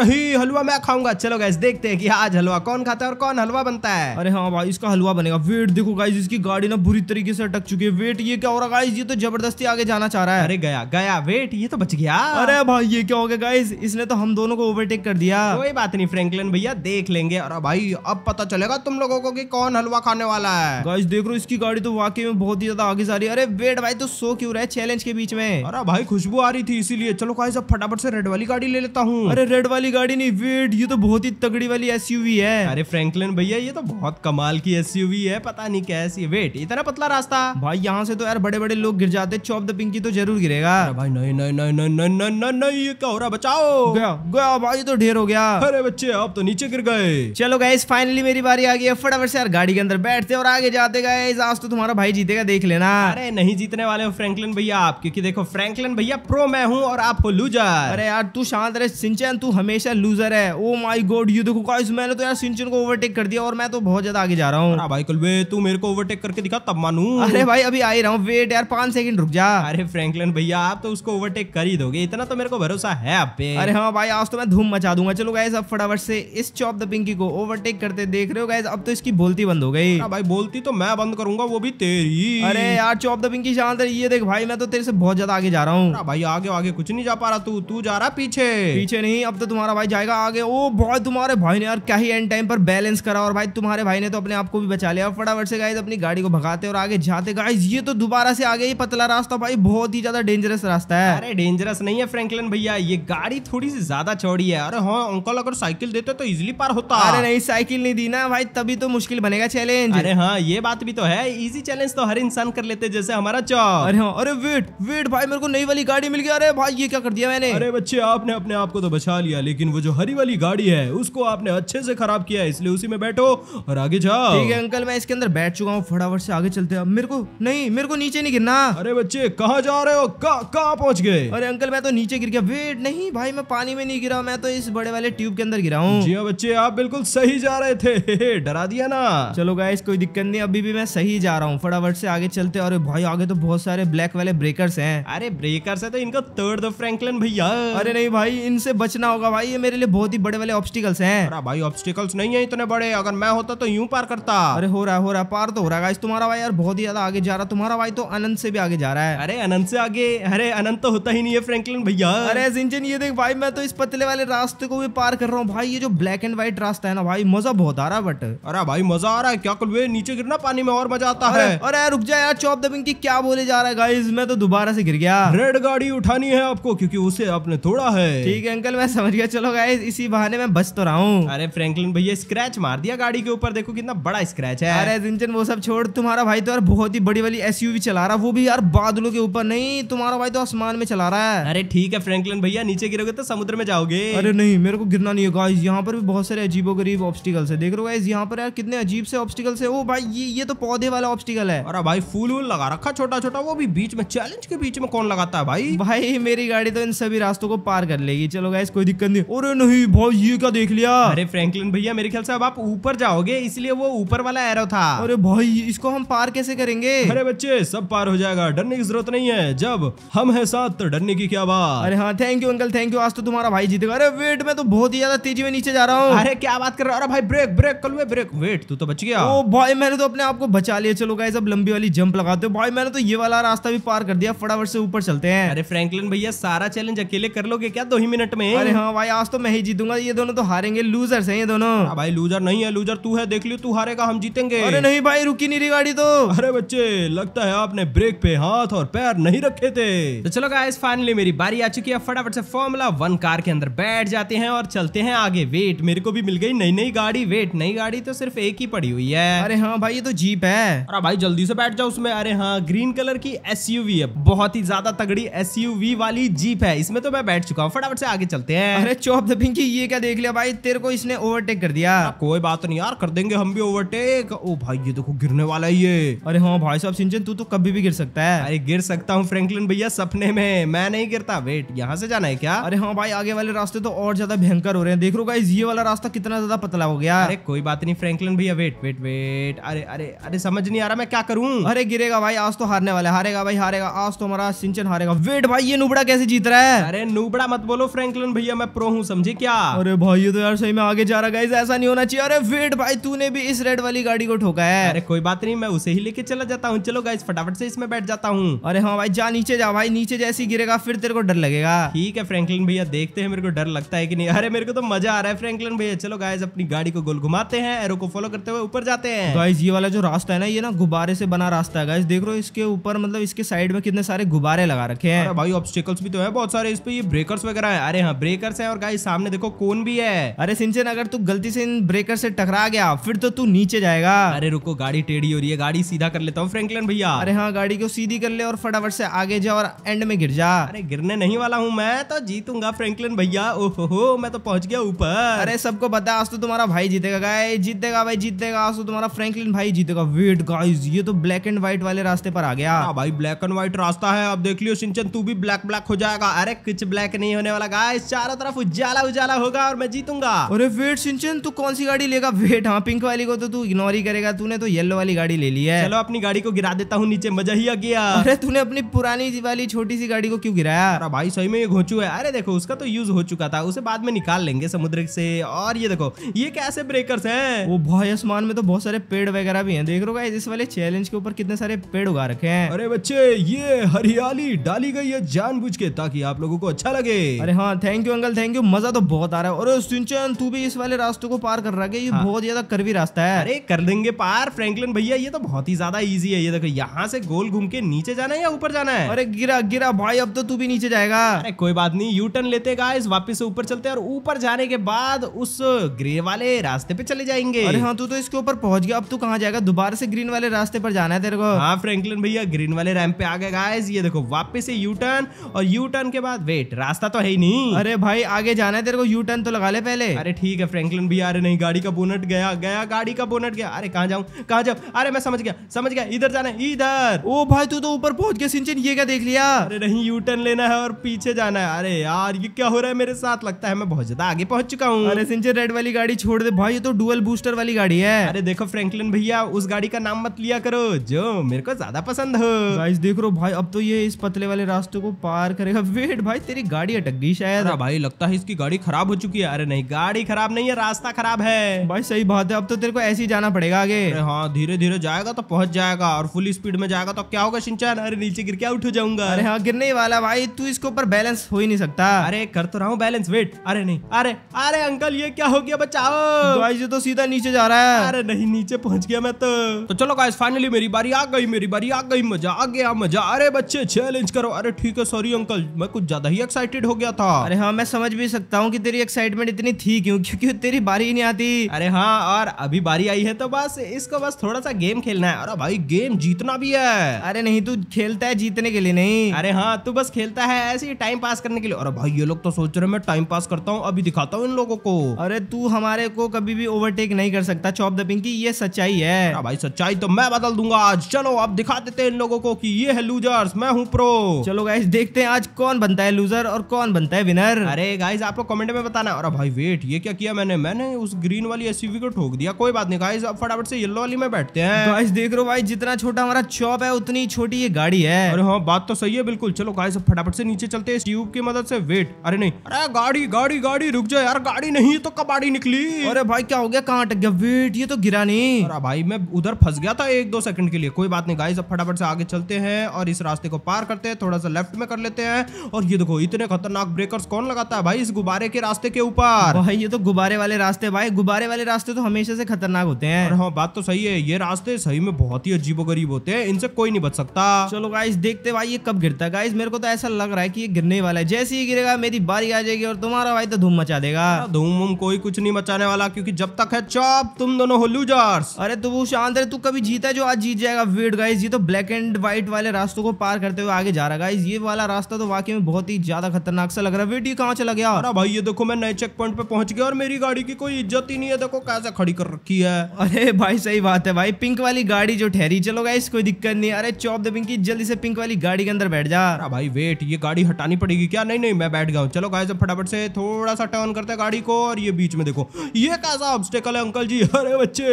नहीं हलवा मैं खाऊंगा चलो गाइज देखते है की आज हलवा कौन खाता है और कौन हलवा बनता है अरे हाँ भाई इसका हलवा बनेगा वेट देखो गाइज इसकी गाड़ी ना बुरी तरीके से अटक चुकी है वेट ये क्या हो रहा गाइज ये तो जबरदस्ती आगे जाना चाह रहा है अरे गया गया वेट ये तो बच गया अरे भाई ये क्या हो गया गाइज इसने तो हम दोनों को ओवरटेक कर दिया कोई बात नहीं फ्रैंकलिन भैया देख लेंगे अरे भाई अब पता चलेगा तुम लोगों को कि कौन हलवा खाने वाला है गाइस देख रो इसकी गाड़ी तो वाकई में बहुत ही ज्यादा आगे जा रही है अरे वेट भाई तो सो क्यों रहे चैलेंज के बीच में अरे भाई खुशबू आ रही थी इसीलिए चलो गाइस अब फटाफट से रेड वाली गाड़ी ले लेता हूँ अरे रेड वाली गाड़ी नहीं वेट ये तो बहुत ही तगड़ी वाली एस है अरे फ्रेंकलिन भैया ये तो बहुत कमाल की एस है पता नहीं कैसी वेट इतना पतला रास्ता भाई यहाँ से तो यार बड़े बड़े लोग गिर जाते चौप द पिंकी तो जरूर गिरेगा भाई नहीं नहीं नहीं नहीं नहीं नहीं ये क्या हो रहा बचाओ गया गया भाई तो ढेर हो गया अरे बच्चे आप तो नीचे गिर गए चलो गाइज फाइनली मेरी बारी आ गई है फटाफट से यार गाड़ी के अंदर बैठते और आगे जाते गए आज तो तुम्हारा भाई जीतेगा देख लेना अरे नहीं जीतने वाले हो फ्रैंकलिन भैया आप क्योंकि देखो फ्रैंकलिन भैया प्रो मैं हूँ और आप हो लूजर अरे यार तू शांत रहे सिंचन तू हमेशा लूजर है ओ माई गोड यू देखो मैंने तो यार सिंचन को ओवरटेक कर दिया और मैं तो बहुत ज्यादा आगे जा रहा हूँ भाई कल तू मेरे को ओवरटेक करके दिखा तब मानू अरे भाई अभी आ ही रहा हूँ वेट यार पांच सेकंड रुक जा अरे फ्रैंकलिन भैया आप तो उसको ओवरटेक कर ही दोगे इतना तो मेरे को भरोसा है आप पे अरे हाँ भाई आज तो मैं धूम मचा दूंगा चलो गाइस अब आप फटाफट से इस चॉप द पिंकी को ओवरटेक करते देख रहे हो गाइज अब तो इसकी बोलती बंद हो गई भाई बोलती तो मैं बंद करूंगा वो भी तेरी अरे यार चॉप द पिंकी शांत ये देख भाई मैं तो तेरे से बहुत ज्यादा आगे जा रहा हूँ भाई आगे आगे कुछ नहीं जा पा रहा तू तू जा रहा पीछे पीछे नहीं अब तो तुम्हारा भाई जाएगा आगे ओ बहुत तुम्हारे भाई ने यार क्या ही एंड टाइम पर बैलेंस करा और भाई तुम्हारे भाई ने तो अपने आप को भी बचा लिया फटाफट से गाइज अपनी गाड़ी को भगाते और आगे जाते गाइज ये तो दोबारा से आगे ये पतला रास्ता भाई बहुत ही ज्यादा डेंजरस रास्ता है अरे डेंजरस नहीं है फ्रेंकलिन भैया ये गाड़ी थोड़ी सी ज्यादा चौड़ी है अरे हाँ अंकल अगर साइकिल देते तो इजिली पार होता अरे नहीं साइकिल नहीं दी ना भाई तभी तो मुश्किल बनेगा चैलेंज अरे हाँ ये बात भी तो है इजी चैलेंज तो हर इंसान कर लेते जैसे हमारा चौक अरे हाँ अरे वेट वेट भाई मेरे को नई वाली गाड़ी मिल गई अरे भाई ये क्या कर दिया मैंने अरे बच्चे आपने अपने आप को तो बचा लिया लेकिन वो जो हरी वाली गाड़ी है उसको आपने अच्छे से खराब किया है इसलिए उसी में बैठो और आगे जाओ ठीक है अंकल मैं इसके अंदर बैठ चुका हूँ फटाफट से आगे चलते हैं मेरे को नहीं मेरे को नीचे नहीं गिरना अरे बच्चे कहाँ जा रहे हो कहाँ पहुँच गए अरे अंकल मैं तो नीचे गिर गया वेट नहीं भाई मैं पानी में नहीं गिरा मैं तो इस बड़े वाले ट्यूब के अंदर गिरा हूँ जी हाँ बच्चे आप बिल्कुल सही जा रहे थे [LAUGHS] डरा दिया ना चलो गाइस कोई दिक्कत नहीं अभी भी मैं सही जा रहा हूँ फटाफट से आगे चलते और भाई आगे तो बहुत सारे ब्लैक वाले ब्रेकर्स है अरे ब्रेकर्स है तो इनका तोड़ दो फ्रैंकलिन भैया अरे नहीं भाई इनसे बचना होगा भाई ये मेरे लिए बहुत ही बड़े वाले ऑब्स्टिकल्स है भाई ऑब्स्टिकल्स नहीं है इतने बड़े अगर मैं होता तो यूं पार करता अरे हो रहा हो रहा पार तो हो रहा गाइस तुम्हारा भाई यार बहुत ही ज्यादा आगे जा रहा तुम्हारा भाई तो अनंत से भी आगे जा रहा है अरे अनंत से आगे अरे अनंत तो होता ही नहीं है फ्रेंकलिन भैया अरे सिंचन ये देख भाई मैं तो इस पतले वाले रास्ते को भी पार कर रहा हूँ भाई ये जो ब्लैक एंड व्हाइट रास्ता है ना भाई मजा बहुत आ रहा है बट अरे भाई मजा आ रहा है क्या कुल नीचे गिरना पानी में और मजा आता है अरे रुक जाए यार चौप दबिंग की क्या बोले जा रहा है गाइज मैं तो दोबारा से गिर गया रेड गाड़ी उठानी है आपको क्यूँकी उसे आपने थोड़ा है ठीक है अंकल मैं समझ गया चलो गाइज इसी बहाने में बच तो रहा हूँ अरे फ्रेंकलिन भैया स्क्रैच मार दिया गाड़ी के ऊपर देखो कितना बड़ा स्क्रैच है अरे जिंचन वो सब छोड़ तुम्हारा भाई तो यार बहुत ही बड़ी वाली एस चला रहा वो भी यार बादलों के ऊपर नहीं तुम्हारा भाई तो आसमान में चला रहा है अरे ठीक है फ्रेंकलिन भैया नीचे गिरोगे तो समुद्र में जाओगे अरे नहीं मेरे को गिरना नहीं ये गाइस यहाँ पर भी बहुत सारे अजीबो गरीब ऑब्स्टिकल्स है देख रहे हो गाइस यहाँ पर यार कितने अजीब से ऑब्स्टिकल्स है वो भाई ये ये तो पौधे वाला ऑब्स्टिकल है अरे भाई फूल वूल लगा रखा छोटा छोटा वो भी बीच में चैलेंज के बीच में कौन लगाता है भाई भाई मेरी गाड़ी तो इन सभी रास्तों को पार कर लेगी चलो गाइस कोई दिक्कत नहीं और नहीं भाई ये क्या देख लिया अरे फ्रेंकलिन भैया मेरे ख्याल से अब आप ऊपर जाओगे इसलिए वो ऊपर वाला एरो था अरे भाई इसको हम पार कैसे करेंगे अरे बच्चे सब पार हो जाएगा डरने की जरूरत नहीं है जब हम है साथ तो डरने की क्या बात अरे हाँ thank you uncle thank you आज तो तुम्हारा भाई जीतेगा अरे वेट में तो बहुत ही ज्यादा तेजी में नीचे जा रहा हूँ अरे क्या बात कर रहा भाई ब्रेक ब्रेक कल ब्रेक वेट तू तो बच गया ओ भाई मैंने तो अपने आप को बचा लिया चलो गाइस अब लंबी वाली जंप लगाते हो भाई मैंने तो ये वाला रास्ता भी पार कर दिया फटाफट से ऊपर चलते हैं अरे फ्रैंकलिन भैया सारा चैलेंज अकेले कर लोगे क्या दो ही मिनट में अरे हाँ भाई आज तो मैं ही जीतूंगा ये दोनों तो हारेंगे लूजर है ये दोनों हाँ भाई लूजर नहीं है लूजर तू है देख लियो तू हारेगा हम जीतेंगे अरे नहीं भाई रुकी नहीं रही गाड़ी तो अरे बच्चे लगता है आपने ब्रेक पे हाथ और पैर नहीं रखे थे तो चलो गाइस फाइनली मेरी बारी आ चुकी है फटाफट से फॉर्मूला वन कार के अंदर बैठ जाते हैं और चलते चलते हैं आगे वेट मेरे को भी मिल गई नई नई गाड़ी वेट नई गाड़ी तो सिर्फ एक ही पड़ी हुई है अरे हाँ भाई ये तो जीप है अरे भाई जल्दी से बैठ जाओ उसमें अरे हाँ ग्रीन कलर की एस है बहुत ही ज्यादा तगड़ी एस वाली जीप है इसमें तो मैं बैठ चुका हूँ फटाफट से आगे चलते हैं अरे चौप द पिंकी ये क्या देख लिया भाई तेरे को इसने ओवरटेक कर दिया कोई बात नहीं यार कर देंगे हम भी ओवरटेक ओ भाई ये देखो गिरने वाला ये अरे हाँ भाई साहब सिंचन तू तो कभी भी गिर सकता है अरे गिर सकता हूँ फ्रेंकलिन भैया सपने में मैं नहीं गिरता वेट यहाँ से जाना है क्या अरे हाँ भाई आगे वाले रास्ते तो और ज्यादा भयंकर हो रहे हैं देख रो गाइज ये वाला रास्ता कितना ज्यादा पतला हो गया अरे कोई बात नहीं फ्रैंकलिन भैया वेट वेट वेट अरे अरे अरे समझ नहीं आ रहा मैं क्या करूँ अरे गिरेगा भाई आज तो हारने वाला हारेगा भाई हारेगा आज तो हमारा सिंचन हारेगा वेट भाई ये नुबड़ा कैसे जीत रहा है अरे नुबड़ा मत बोलो फ्रैंकलिन भैया मैं प्रो हूँ समझे क्या अरे भाई ये तो यार सही में आगे जा रहा गाइज ऐसा नहीं होना चाहिए अरे वेट भाई तू भी इस रेड वाली गाड़ी को ठोका है अरे कोई बात नहीं मैं उसे ही लेके चला जाता हूँ चलो गाइज फटाफट से इसमें बैठ जाता हूँ अरे हाँ भाई जा नीचे जा भाई नीचे जैसे गिरेगा फिर तेरे को डर लगेगा ठीक है फ्रेंकलिन भैया देखते हैं मेरे को डर लगता है कि नहीं अरे मेरे को तो मजा आ रहा है फ्रैंकलिन भैया चलो गाइज अपनी गाड़ी को गोल घुमाते हैं एरो को फॉलो करते हुए ऊपर जाते हैं गाइज ये वाला जो रास्ता है ना ये ना गुब्बारे से बना रास्ता है गाइज देख रहे हो इसके ऊपर मतलब इसके साइड में कितने सारे गुब्बारे लगा रखे हैं भाई ऑब्स्टिकल्स भी तो है बहुत सारे इस पे ब्रेकर्स वगैरह है अरे हाँ ब्रेकर्स है और गाइज सामने देखो कौन भी है अरे सिंचन अगर तू गलती से इन ब्रेकर से टकरा गया फिर तो तू नीचे जाएगा अरे रुको गाड़ी टेढ़ी हो रही है गाड़ी सीधा कर लेता हूँ फ्रेंकलिन भैया अरे हाँ गाड़ी को सीधी कर ले और फटाफट से आगे जा और एंड में गिर जा अरे गिरने नहीं वाला हूँ मैं तो जीतूंगा फ्रेंकलिन भैया ओहो मैं तो पहुंच गया ऊपर अरे सबको पता है आज तो तुम्हारा भाई जीतेगा गाय जीतेगा भाई जीतेगा आज तो तुम्हारा फ्रैंकलिन भाई जीतेगा वेट गाइस ये तो ब्लैक एंड व्हाइट वाले रास्ते पर आ गया हाँ भाई ब्लैक एंड व्हाइट रास्ता है अब देख लियो सिंचन तू भी ब्लैक ब्लैक हो जाएगा अरे कुछ ब्लैक नहीं होने वाला गाय चारों तरफ उजाला उजाला होगा और मैं जीतूंगा अरे वेट सिंचन तू कौन सी गाड़ी लेगा वेट हाँ पिंक वाली को तो तू इग्नोर ही करेगा तूने तो येलो वाली गाड़ी ले ली है चलो अपनी गाड़ी को गिरा देता हूँ नीचे मजा ही आ गया अरे तूने अपनी पुरानी वाली छोटी सी गाड़ी को क्यों गिराया भाई सही में ये घोचू है अरे देखो उसका तो यूज हो चुका था उसे बाद में निकाल लेंगे जाएंगे समुद्र से और ये देखो ये कैसे ब्रेकर्स हैं वो भाई आसमान में तो बहुत सारे पेड़ वगैरह भी हैं देख रहे हो इस वाले चैलेंज के ऊपर कितने सारे पेड़ उगा रखे हैं अरे बच्चे ये हरियाली डाली गई है जानबूझ के ताकि आप लोगों को अच्छा लगे अरे हाँ thank you uncle thank you मजा तो बहुत आ रहा है और सिंचन तू भी इस वाले रास्ते को पार कर रहा है ये हाँ। बहुत ज्यादा करवी रास्ता है अरे कर देंगे पार फ्रैंकलिन भैया ये तो बहुत ही ज्यादा इजी है ये देखो यहाँ से गोल घूम के नीचे जाना है या ऊपर जाना है अरे गिरा गिरा भाई अब तो तू भी नीचे जाएगा अरे कोई बात नहीं यू टर्न लेते गाइस वापस से ऊपर चलते हैं और ऊपर जाने के बाद उस ग्रे वाले रास्ते पे चले जाएंगे अरे हाँ तू तो इसके ऊपर पहुंच गया अब तू कहा जाएगा दोबारा से ग्रीन वाले रास्ते पर जाना है तेरे को हाँ फ्रेंकलिन भैया ग्रीन वाले रैम पे आ गए ये देखो वापिस से यू टर्न और यू टर्न के बाद वेट रास्ता तो है ही नहीं अरे भाई आगे जाना है तेरे को यू टर्न तो लगा ले पहले अरे ठीक है फ्रेंकलिन भैया अरे नहीं गाड़ी का बोनट गया गया गाड़ी का बोनट गया अरे कहा जाऊँ कहा जाऊ अरे मैं समझ गया समझ गया इधर जाना है इधर ओ भाई तू तो ऊपर पहुंच गया सिंचन ये क्या देख लिया अरे नहीं यू टर्न लेना है और पीछे जाना है अरे यार ये क्या हो रहा है मेरे साथ लगता है मैं बहुत ज्यादा आगे पहुंच चुका हूँ अरे सिंचर रेड वाली गाड़ी छोड़ दे भाई ये तो डुअल बूस्टर वाली गाड़ी है अरे देखो फ्रैंकलिन भैया उस गाड़ी का नाम मत लिया करो जो मेरे को ज्यादा पसंद हो गाइस देख रो भाई अब तो ये इस पतले वाले रास्ते को पार करेगा वेट भाई तेरी गाड़ी अटक गई शायद भाई लगता है इसकी गाड़ी खराब हो चुकी है अरे नहीं गाड़ी खराब नहीं है रास्ता खराब है भाई सही बात है अब तो तेरे को ऐसे ही जाना पड़ेगा आगे हाँ धीरे धीरे जाएगा तो पहुंच जाएगा और फुल स्पीड में जाएगा तो क्या होगा सिंचान अरे नीचे गिर के उठ हो जाऊंगा अरे हाँ गिरने वाला भाई तू इसके ऊपर बैलेंस हो ही नहीं सकता अरे कर तो रहा हूँ बैलेंस वेट अरे नहीं अरे अरे अंकल ये क्या हो गया बचाओ गाइस ये तो सीधा नीचे जा रहा है अरे नहीं नीचे पहुंच गया मैं तो तो चलो गाइस फाइनली मेरी बारी आ गई मेरी बारी आ गई मजा आ गया मजा अरे बच्चे चैलेंज करो अरे ठीक है सॉरी अंकल मैं कुछ ज्यादा ही एक्साइटेड हो गया था अरे हाँ मैं समझ भी सकता हूँ की तेरी एक्साइटमेंट इतनी थी क्यूँ क्यूँकी तेरी बारी नहीं आती अरे हाँ और अभी बारी आई है तो बस इसको बस थोड़ा सा गेम खेलना है अरे भाई गेम जीतना भी है अरे नहीं तू खेलता है जीतने के लिए नहीं अरे हाँ तू बस खेलता है ऐसे ही टाइम पास करने के लिए अरे भाई ये लोग तो सोच रहे मैं टाइम पास करता हूँ अभी दिखाता हूँ इन लोगों को अरे तू हमारे को कभी भी ओवरटेक नहीं कर सकता चौप द पिंकी ये सच्चाई है भाई सच्चाई तो मैं बदल दूंगा आज चलो अब दिखा देते हैं इन लोगों को कि ये है लूजर्स मैं हूँ प्रो चलो गाइस देखते हैं आज कौन बनता है लूजर और कौन बनता है विनर अरे गाइस आप लोग कमेंट में बताना और भाई वेट ये क्या किया मैंने मैंने उस ग्रीन वाली एसयूवी को ठोक दिया कोई बात नहीं गाइस अब फटाफट से येलो वाली में बैठते हैं गाइस देख रहे हो भाई जितना छोटा हमारा चौप है उतनी छोटी ये गाड़ी है अरे हाँ बात तो सही है बिल्कुल चलो गाइस फटाफट से नीचे चलते हैं ट्यूब की मदद से वेट अरे नहीं अरे गाड़ी गाड़ी गाड़ी रुक जाओ यार गाड़ी नहीं तो कबाड़ी निकली अरे भाई क्या हो गया कहाँ अटक गया वेट ये तो गिरा नहीं अरे भाई मैं उधर फंस गया था एक दो सेकंड के लिए कोई बात नहीं गाइस अब फटाफट से आगे चलते हैं और इस रास्ते को पार करते हैं थोड़ा सा लेफ्ट में कर लेते हैं और ये देखो इतने खतरनाक ब्रेकर्स कौन लगाता है भाई इस गुब्बारे के रास्ते के ऊपर भाई ये तो गुब्बारे वाले रास्ते भाई गुब्बारे वाले रास्ते तो हमेशा से खतरनाक होते हैं हाँ बात तो सही है ये रास्ते सही में बहुत ही अजीबो गरीब होते हैं इनसे कोई नहीं बच सकता चलो गाइस देखते भाई ये कब गिरता है गाइस मेरे को तो ऐसा लग रहा है की ये गिरने वाला है जैसे ही गिरेगा मेरी बारी आ जाएगी और तुम्हारा भाई तो धूम मचा देगा धूम वूम कोई कुछ नहीं मचाने वाला क्योंकि जब तक है चौप तुम दोनों हो लूजर्स अरे तो वो शांत तू कभी जीता जो आज जीत जाएगा वेट गाइज ये तो ब्लैक एंड व्हाइट वाले रास्तों को पार करते हुए आगे जा रहा गाइज ये वाला रास्ता तो वाकई में बहुत ही ज्यादा खतरनाक सा लग रहा है वेट ये कहाँ चला गया अरे भाई ये देखो मैं नए चेक पॉइंट पे पहुंच गया और मेरी गाड़ी की कोई इज्जत ही नहीं है देखो कैसे खड़ी कर रखी है अरे भाई सही बात है भाई पिंक वाली गाड़ी जो ठहरी चलो गाइस कोई दिक्कत नहीं अरे चौप दे पिंकी जल्दी से पिंक वाली गाड़ी के अंदर बैठ जा भाई वेट ये गाड़ी हटानी पड़ेगी क्या नहीं नहीं मैं बैठ गया हूँ चलो गाइस फटाफट से थोड़ा सा ऑन करता है गाड़ी को और ये बीच में देखो ये कैसा ऑब्स्टेकल है अंकल जी अरे बच्चे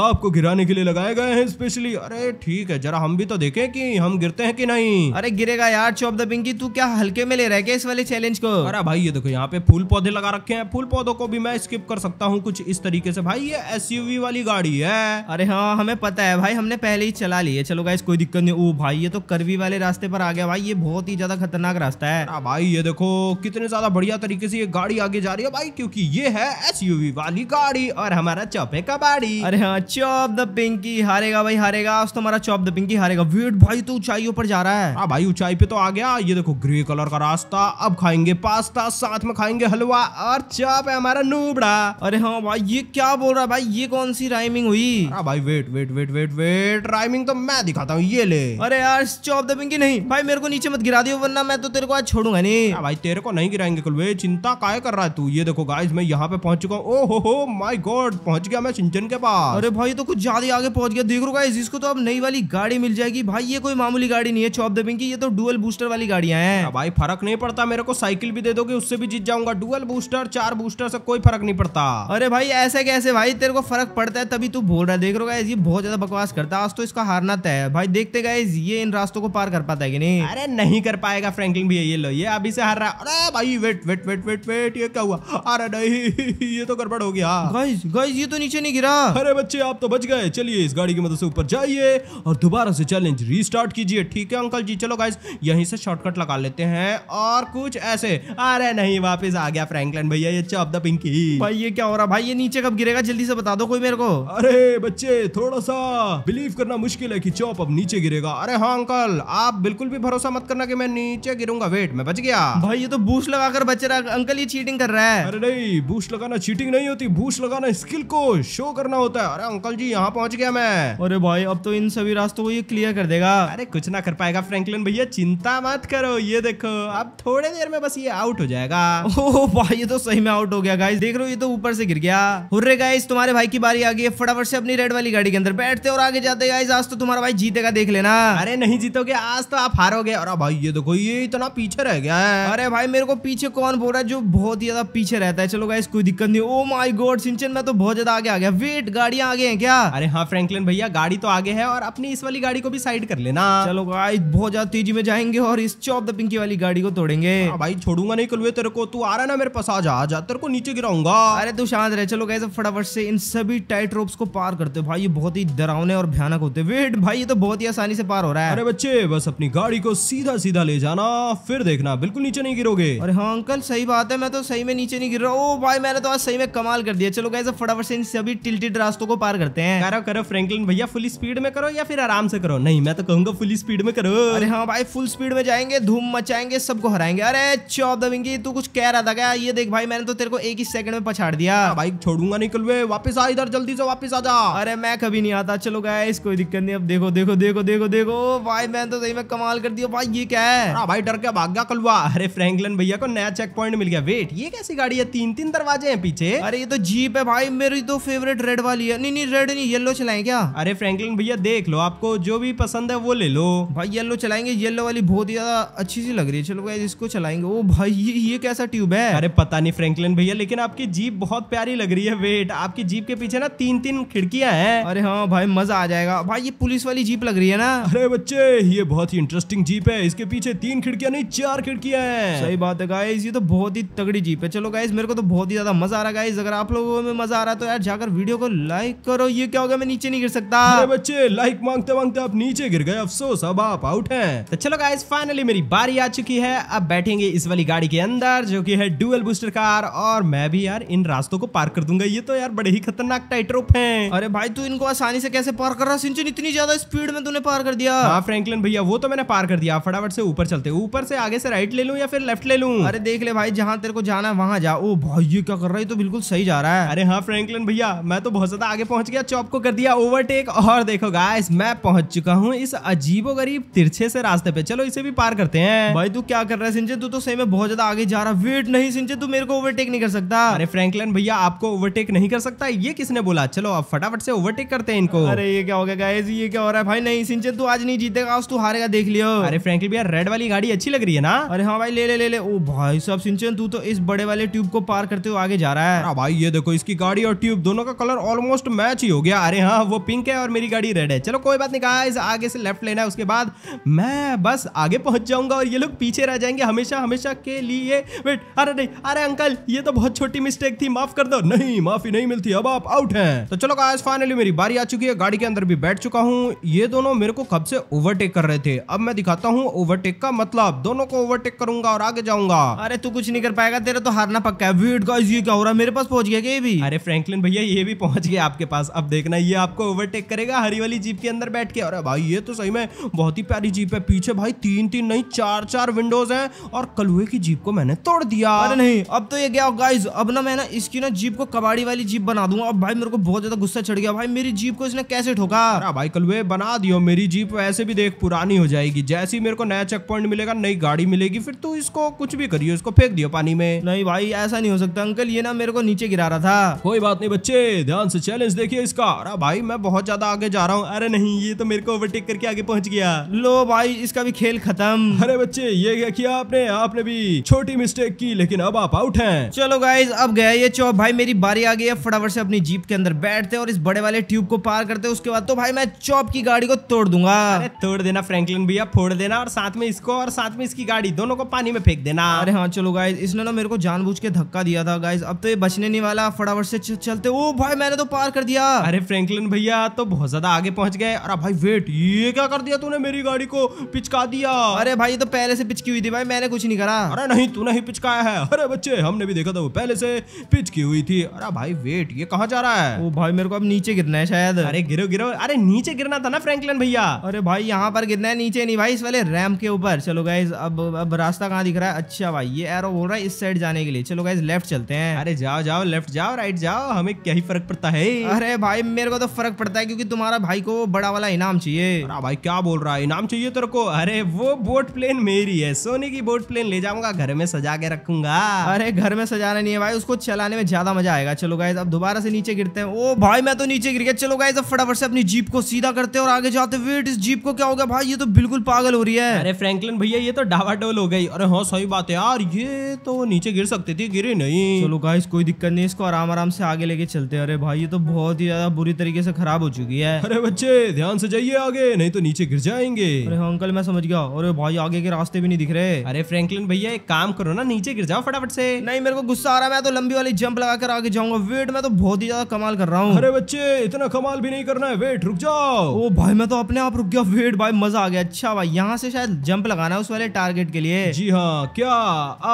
आपको गिराने के लिए लगाए गए हैं स्पेशली अरे ठीक है जरा हम भी तो देखें कि हम गिरते हैं कि नहीं अरे गिरेगा यार चौप द पिंकी तू क्या हल्के में ले रहे गया इस वाले चैलेंज को अरे भाई ये देखो यहाँ पे फूल पौधे लगा रखे हैं फूल पौधों को भी मैं स्किप कर सकता हूँ कुछ इस तरीके से भाई ये एस वाली गाड़ी है अरे हाँ हमें पता है भाई हमने पहले ही चला लिया चलो गाइस कोई दिक्कत नहीं ओ भाई ये तो करवी वाले रास्ते पर आ गया भाई ये बहुत ही ज्यादा खतरनाक रास्ता है भाई ये देखो कितने ज्यादा बढ़िया तरीके से ये गाड़ी आगे जा रही है भाई क्योंकि ये है एस वाली गाड़ी और हमारा चौपे का बाड़ी अरे हाँ चौप द पिंकी हारेगा भाई हारेगा आज तो हमारा चौप द पिंकी हारेगा वेट भाई तो ऊंचाइयों पर जा रहा है हाँ भाई ऊंचाई पे तो आ गया ये देखो ग्रे कलर का रास्ता अब खाएंगे पास्ता साथ में खाएंगे हलवा और चौप है हमारा नूबड़ा अरे हाँ भाई ये क्या बोल रहा है भाई ये कौन सी राइमिंग हुई हाँ भाई wait wait wait wait wait rhyming तो मैं दिखाता हूँ ये ले अरे यार चौप द पिंकी नहीं भाई मेरे को नीचे मत गिरा दियो वरना मैं तो तेरे को आज छोड़ूंगा नहीं हाँ भाई तेरे को नहीं गिराएंगे कुलवे चिंता काय कर रहा है तू ये देखो गाइज मैं यहाँ पे पहुंच चुका हूँ ओ हो हो माय गॉड पहुंच गया मैं सिंचन के पास अरे भाई तो कुछ ज्यादा आगे पहुंच गया देख रो गाइज इसको तो अब नई वाली गाड़ी मिल जाएगी भाई ये कोई मामूली गाड़ी नहीं है चौप दबिंग की ये तो डुअल बूस्टर वाली गाड़िया है हाँ भाई फर्क नहीं पड़ता मेरे को साइकिल भी दे दोगे उससे भी जीत जाऊंगा डुअल बूस्टर चार बूस्टर से कोई फर्क नहीं पड़ता अरे भाई ऐसे कैसे भाई तेरे को फर्क पड़ता है तभी तू बोल रहा है देख रो गाइज ये बहुत ज्यादा बकवास करता है आज तो इसका हारना तय भाई देखते गाइज ये इन रास्तों को पार कर पाता है कि नहीं अरे नहीं कर पाएगा फ्रेंकलिंग भी ये लो ये अभी से हार रहा है अरे भाई wait wait wait wait wait ये क्या हुआ अरे नहीं ये तो गड़बड़ हो गया गाइस गाइस ये तो नीचे नहीं गिरा अरे बच्चे आप तो बच गए चलिए इस गाड़ी की मदद से ऊपर जाइए और दोबारा से चैलेंज रीस्टार्ट कीजिए ठीक है अंकल जी चलो गाइस यहीं से शॉर्टकट लगा लेते हैं और कुछ ऐसे अरे नहीं वापिस आ गया फ्रैंकलिन भैया ये चॉप द पिंकी भाई ये क्या हो रहा भाई ये नीचे कब गिरेगा जल्दी से बता दो कोई मेरे को अरे बच्चे थोड़ा सा बिलीव करना मुश्किल है की चॉप अब नीचे गिरेगा अरे हाँ अंकल आप बिल्कुल भी भरोसा मत करना की मैं नीचे गिरूंगा वेट मैं बच गया भाई ये तो बूस्ट लगाकर बच रहा अंकल ये चीटिंग कर रहा है अरे नहीं बूस्ट लगाना चीटिंग नहीं होती बूस्ट लगाना स्किल को शो करना होता है अरे अंकल जी यहाँ पहुँच गया मैं अरे भाई अब तो इन सभी रास्तों को ये क्लियर कर देगा अरे कुछ ना कर पाएगा फ्रेंकलिन भैया चिंता मत करो ये देखो अब थोड़े देर में बस ये आउट हो जाएगा [LAUGHS] ओह भाई ये तो सही में आउट हो गया गाइस देख रहे हो ये तो ऊपर से गिर गया हुर्रे गाइस तुम्हारे भाई की बारी आ गई है फटाफट से अपनी रेड वाली गाड़ी के अंदर बैठते और आगे जाते गाइस आज तो तुम्हारा भाई जीतेगा देख लेना अरे नहीं जीतोगे आज तो आप हारोगे और भाई ये देखो ये इतना पीछे रह गया है अरे भाई मेरे को पीछे कौन बोल रहा है जो बहुत बहुत ही ज्यादा पीछे रहता है चलो गाइस कोई दिक्कत नहीं ओ माई गॉड सिंचन मैं तो बहुत ज्यादा आगे आ गया वेट गाड़िया आगे हैं क्या अरे हाँ फ्रैंकलिन भैया गाड़ी तो आगे है और अपनी इस वाली गाड़ी को भी साइड कर लेना चलो गाइस बहुत ज्यादा तेजी में जाएंगे और इस चौप द पिंकी वाली गाड़ी को तोड़ेंगे हाँ भाई छोड़ूंगा नहीं कलुए तेरे को तू आ रहा ना मेरे पास आ जा तेरे को नीचे गिराऊंगा अरे तू शांत रहे चलो गाइस फटाफट से इन सभी टाइट रोप्स को पार करते भाई ये बहुत ही डरावने और भयानक होते वेट भाई ये तो बहुत ही आसानी से पार हो रहा है अरे बच्चे बस अपनी गाड़ी को सीधा सीधा ले जाना फिर देखना बिल्कुल नीचे नहीं गिरोगे अरे हाँ अंकल सही बात है मैं तो सही में नीचे नहीं गिर रहा ओ भाई मैंने तो आज सही में कमाल कर दिया चलो गए फटाफट से इन सभी टिल्टेड रास्तों को पार करते हैं करो करो फ्रैंकलिन भैया फुल स्पीड में करो या फिर आराम से करो नहीं मैं तो कहूंगा फुल स्पीड में करो अरे हाँ भाई फुल स्पीड में जाएंगे धूम मचाएंगे सबको हराएंगे अरे चौप दबेंगे तू कुछ कह रहा था क्या ये देख भाई मैंने तो तेरे को एक ही सेकंड में पछाड़ दिया हाँ भाई छोड़ूंगा निकल वे वापस आ इधर जल्दी से वापिस आ जा अरे मैं कभी नहीं आता चलो गए कोई दिक्कत नहीं अब देखो देखो देखो देखो देखो भाई मैंने तो सही में कमाल कर दिया भाई ये क्या है हाँ भाई डर के भाग गया कलवा अरे फ्रैंकलिन भैया को नया चेक पॉइंट मिल गया वेट ये कैसी गाड़ी है तीन तीन दरवाजे हैं पीछे अरे ये तो जीप है भाई मेरी तो फेवरेट रेड वाली है नहीं नहीं रेड नहीं येलो चलाएं क्या अरे फ्रैंकलिन भैया देख लो आपको जो भी पसंद है वो ले लो भाई येलो चलाएंगे येलो वाली बहुत ही ज्यादा अच्छी सी लग रही है चलो भाई इसको चलाएंगे वो भाई ये, ये कैसा ट्यूब है अरे पता नहीं फ्रैंकलिन भैया लेकिन आपकी जीप बहुत प्यारी लग रही है वेट आपकी जीप के पीछे ना तीन तीन खिड़कियां हैं अरे हाँ भाई मजा आ जाएगा भाई ये पुलिस वाली जीप लग रही है ना अरे बच्चे ये बहुत ही इंटरेस्टिंग जीप है इसके पीछे तीन खिड़कियां नहीं चार खिड़कियां हैं सही बात है गाइस ये तो बहुत ही तगड़ी जी पे चलो गाइज मेरे को तो बहुत ही ज़्यादा मजा आ रहा गाइज अगर आप लोगों में मजा आ रहा है तो यार जाकर वीडियो को लाइक करो ये क्या होगा मैं नीचे नहीं गिर सकता बच्चे लाइक मांगते मांगते आप नीचे गिर गए अफसोस अब आप आउट है तो चलो गाइज फाइनली मेरी बारी आ चुकी है अब बैठेंगे इस वाली गाड़ी के अंदर जो की है डुअल बूस्टर कार और मैं भी यार इन रास्तों को पार कर दूंगा ये तो यार बड़े ही खतरनाक टाइट है अरे भाई तू इनको आसानी से कैसे पार कर रहा सिंचन इतनी ज्यादा स्पीड में तूने पार कर दिया हाँ फ्रेंकलिन भैया वो तो मैंने पार कर दिया फटाफट से ऊपर चलते ऊपर से आगे से राइट ले लू या फिर लेफ्ट ले लू अरे देख ले भाई जहाँ तेरे को जहाँ जाना है वहाँ जाओ भाई ये क्या कर रहा है तो बिल्कुल सही जा रहा है अरे हाँ फ्रेंकलिन भैया मैं तो बहुत ज्यादा आगे पहुंच गया चौप को कर दिया ओवरटेक और देखो गाइस मैं पहुंच चुका हूँ इस अजीबो गरीब तिरछे से रास्ते पे चलो इसे भी पार करते हैं भाई तू क्या कर रहा है सिंचे तू तो सही में बहुत ज्यादा आगे जा रहा वेट नहीं सिंचे तू मेरे को ओवरटेक नहीं कर सकता अरे फ्रेंकलिन भैया आपको ओवरटेक नहीं कर सकता ये किसने बोला चलो आप फटाफट से ओवरटेक करते हैं इनको अरे ये क्या हो गया गाइस ये क्या हो रहा है भाई नहीं सिंचे तू आज नहीं जीतेगा उस तू हारेगा देख लियो अरे फ्रेंकलिन भैया रेड वाली गाड़ी अच्छी लग रही है ना अरे हाँ भाई ले ले ले ओ भाई साहब सिंचन तू तो इस बड़े वाले ट्यूब को पार करते हुए आगे जा रहा है हाँ भाई ये देखो इसकी गाड़ी और ट्यूब दोनों का कलर ऑलमोस्ट मैच ही हो गया अरे हाँ वो पिंक है और मेरी गाड़ी रेड है चलो कोई बात नहीं कहा आगे से लेफ्ट लेना है उसके बाद मैं बस आगे पहुंच जाऊंगा और ये लोग पीछे रह जाएंगे हमेशा हमेशा के लिए वेट अरे नहीं अरे अंकल ये तो बहुत छोटी मिस्टेक थी माफ कर दो नहीं माफी नहीं मिलती अब आप आउट है तो चलो आज फाइनली मेरी बारी आ चुकी है गाड़ी के अंदर भी बैठ चुका हूँ ये दोनों मेरे को कब से ओवरटेक कर रहे थे अब मैं दिखाता हूँ ओवरटेक का मतलब दोनों को ओवरटेक करूंगा और आगे जाऊंगा अरे तू कुछ नहीं कर पाएगा तेरा मेरा तो हारना पक्का है वेट गाइस ये क्या हो रहा है मेरे पास पहुंच गया क्या ये भी अरे फ्रैंकलिन भैया ये भी पहुंच गया आपके पास अब देखना ये आपको ओवरटेक करेगा हरी वाली जीप के अंदर बैठ के अरे भाई ये तो सही में बहुत ही प्यारी जीप है पीछे भाई तीन तीन नहीं चार चार विंडोज है और कलुए की जीप को मैंने तोड़ दिया अरे नहीं अब तो ये गया गाइज अब ना मैं ना इसकी ना जीप को कबाड़ी वाली जीप बना दूंगा अब भाई मेरे को बहुत ज्यादा गुस्सा चढ़ गया भाई मेरी जीप को इसने कैसे ठोका भाई कलुए बना दियो मेरी जीप वैसे भी देख पुरानी हो जाएगी जैसी मेरे को नया चेक पॉइंट मिलेगा नई गाड़ी मिलेगी फिर तू इसको कुछ भी करियो इसको फेंक दियो पानी में नहीं भाई ऐसा नहीं हो सकता अंकल ये ना मेरे को नीचे गिरा रहा था कोई बात नहीं बच्चे ध्यान से चैलेंज देखिए इसका अरे भाई मैं बहुत ज्यादा आगे जा रहा हूँ अरे नहीं ये तो मेरे को ओवरटेक करके आगे पहुँच गया लो भाई इसका भी खेल खत्म अरे बच्चे ये क्या किया आपने आपने भी छोटी मिस्टेक की लेकिन अब आप आउट है चलो गाइज अब गया ये चौप भाई मेरी बारी आ गई है फटाफट से अपनी जीप के अंदर बैठते और इस बड़े वाले ट्यूब को पार करते उसके बाद तो भाई मैं चौप की गाड़ी को तोड़ दूंगा तोड़ देना फ्रेंकलिन भैया फोड़ देना और साथ में इसको और साथ में इसकी गाड़ी दोनों को पानी में फेंक देना अरे हाँ चलो गाइज इसने ना मेरे को जानबूझ के धक्का दिया था गाइज अब तो ये बचने नहीं वाला फटाफट से चलते ओ भाई मैंने तो पार कर दिया अरे फ्रेंकलिन भैया तो बहुत ज्यादा आगे पहुंच गए अरे भाई वेट ये क्या कर दिया तूने मेरी गाड़ी को पिचका दिया अरे भाई ये तो पहले से पिचकी हुई थी भाई मैंने कुछ नहीं करा अरे नहीं तू नहीं पिचकाया है अरे बच्चे हमने भी देखा था वो पहले से पिचकी हुई थी अरे भाई वेट ये कहाँ जा रहा है वो भाई मेरे को अब नीचे गिरना है शायद अरे गिरो गिरो अरे नीचे गिरना था ना फ्रेंकलिन भैया अरे भाई यहाँ पर गिरना है नीचे नहीं भाई इस वाले रैम के ऊपर चलो गाइज अब अब रास्ता कहाँ दिख रहा है अच्छा भाई ये एरो बोल रहा है इस साइड जाने के लिए चलो गाइज लेफ्ट चलते हैं अरे जाओ जाओ लेफ्ट जाओ राइट जाओ हमें क्या ही फर्क पड़ता है अरे भाई मेरे को तो फर्क पड़ता है क्योंकि तुम्हारा भाई को बड़ा वाला इनाम चाहिए भाई क्या बोल रहा है इनाम चाहिए तेरे को अरे वो बोट प्लेन मेरी है सोने की बोट प्लेन ले जाऊंगा घर में सजा के रखूंगा अरे घर में सजाना नहीं है भाई उसको चलाने में ज्यादा मजा आएगा चलो गाइज अब दोबारा से नीचे गिरते हैं ओ भाई मैं तो नीचे गिर गया चलो गाइज अब फटाफट से अपनी जीप को सीधा करते हैं और आगे जाते वेट इस जीप को क्या हो गया भाई ये तो बिल्कुल पागल हो रही है अरे फ्रेंकलिन भैया ये तो डावाडोल हो गई अरे हाँ सही बात है यार ये तो नीचे नीचे गिर सकते थे गिरे नहीं चलो गाइस कोई दिक्कत नहीं इसको आराम आराम से आगे लेके चलते अरे भाई ये तो बहुत ही ज्यादा बुरी तरीके से खराब हो चुकी है अरे बच्चे ध्यान से जाइए आगे नहीं तो नीचे गिर जाएंगे अरे हाँ, अंकल मैं समझ गया अरे भाई आगे के रास्ते भी नहीं दिख रहे अरे फ्रेंकलिन भैया एक काम करो ना नीचे गिर जाओ फटाफट से नहीं मेरे को गुस्सा आ रहा है मैं तो लंबी वाली जंप लगाकर आगे जाऊंगा वेट मैं तो बहुत ही ज्यादा कमाल कर रहा हूँ अरे बच्चे इतना कमाल भी नहीं करना है वेट रुक जाओ ओ भाई मैं तो अपने आप रुक गया वेट भाई मजा आ गया अच्छा भाई यहाँ से शायद जंप लगाना है उस वाले टारगेट के लिए जी हाँ क्या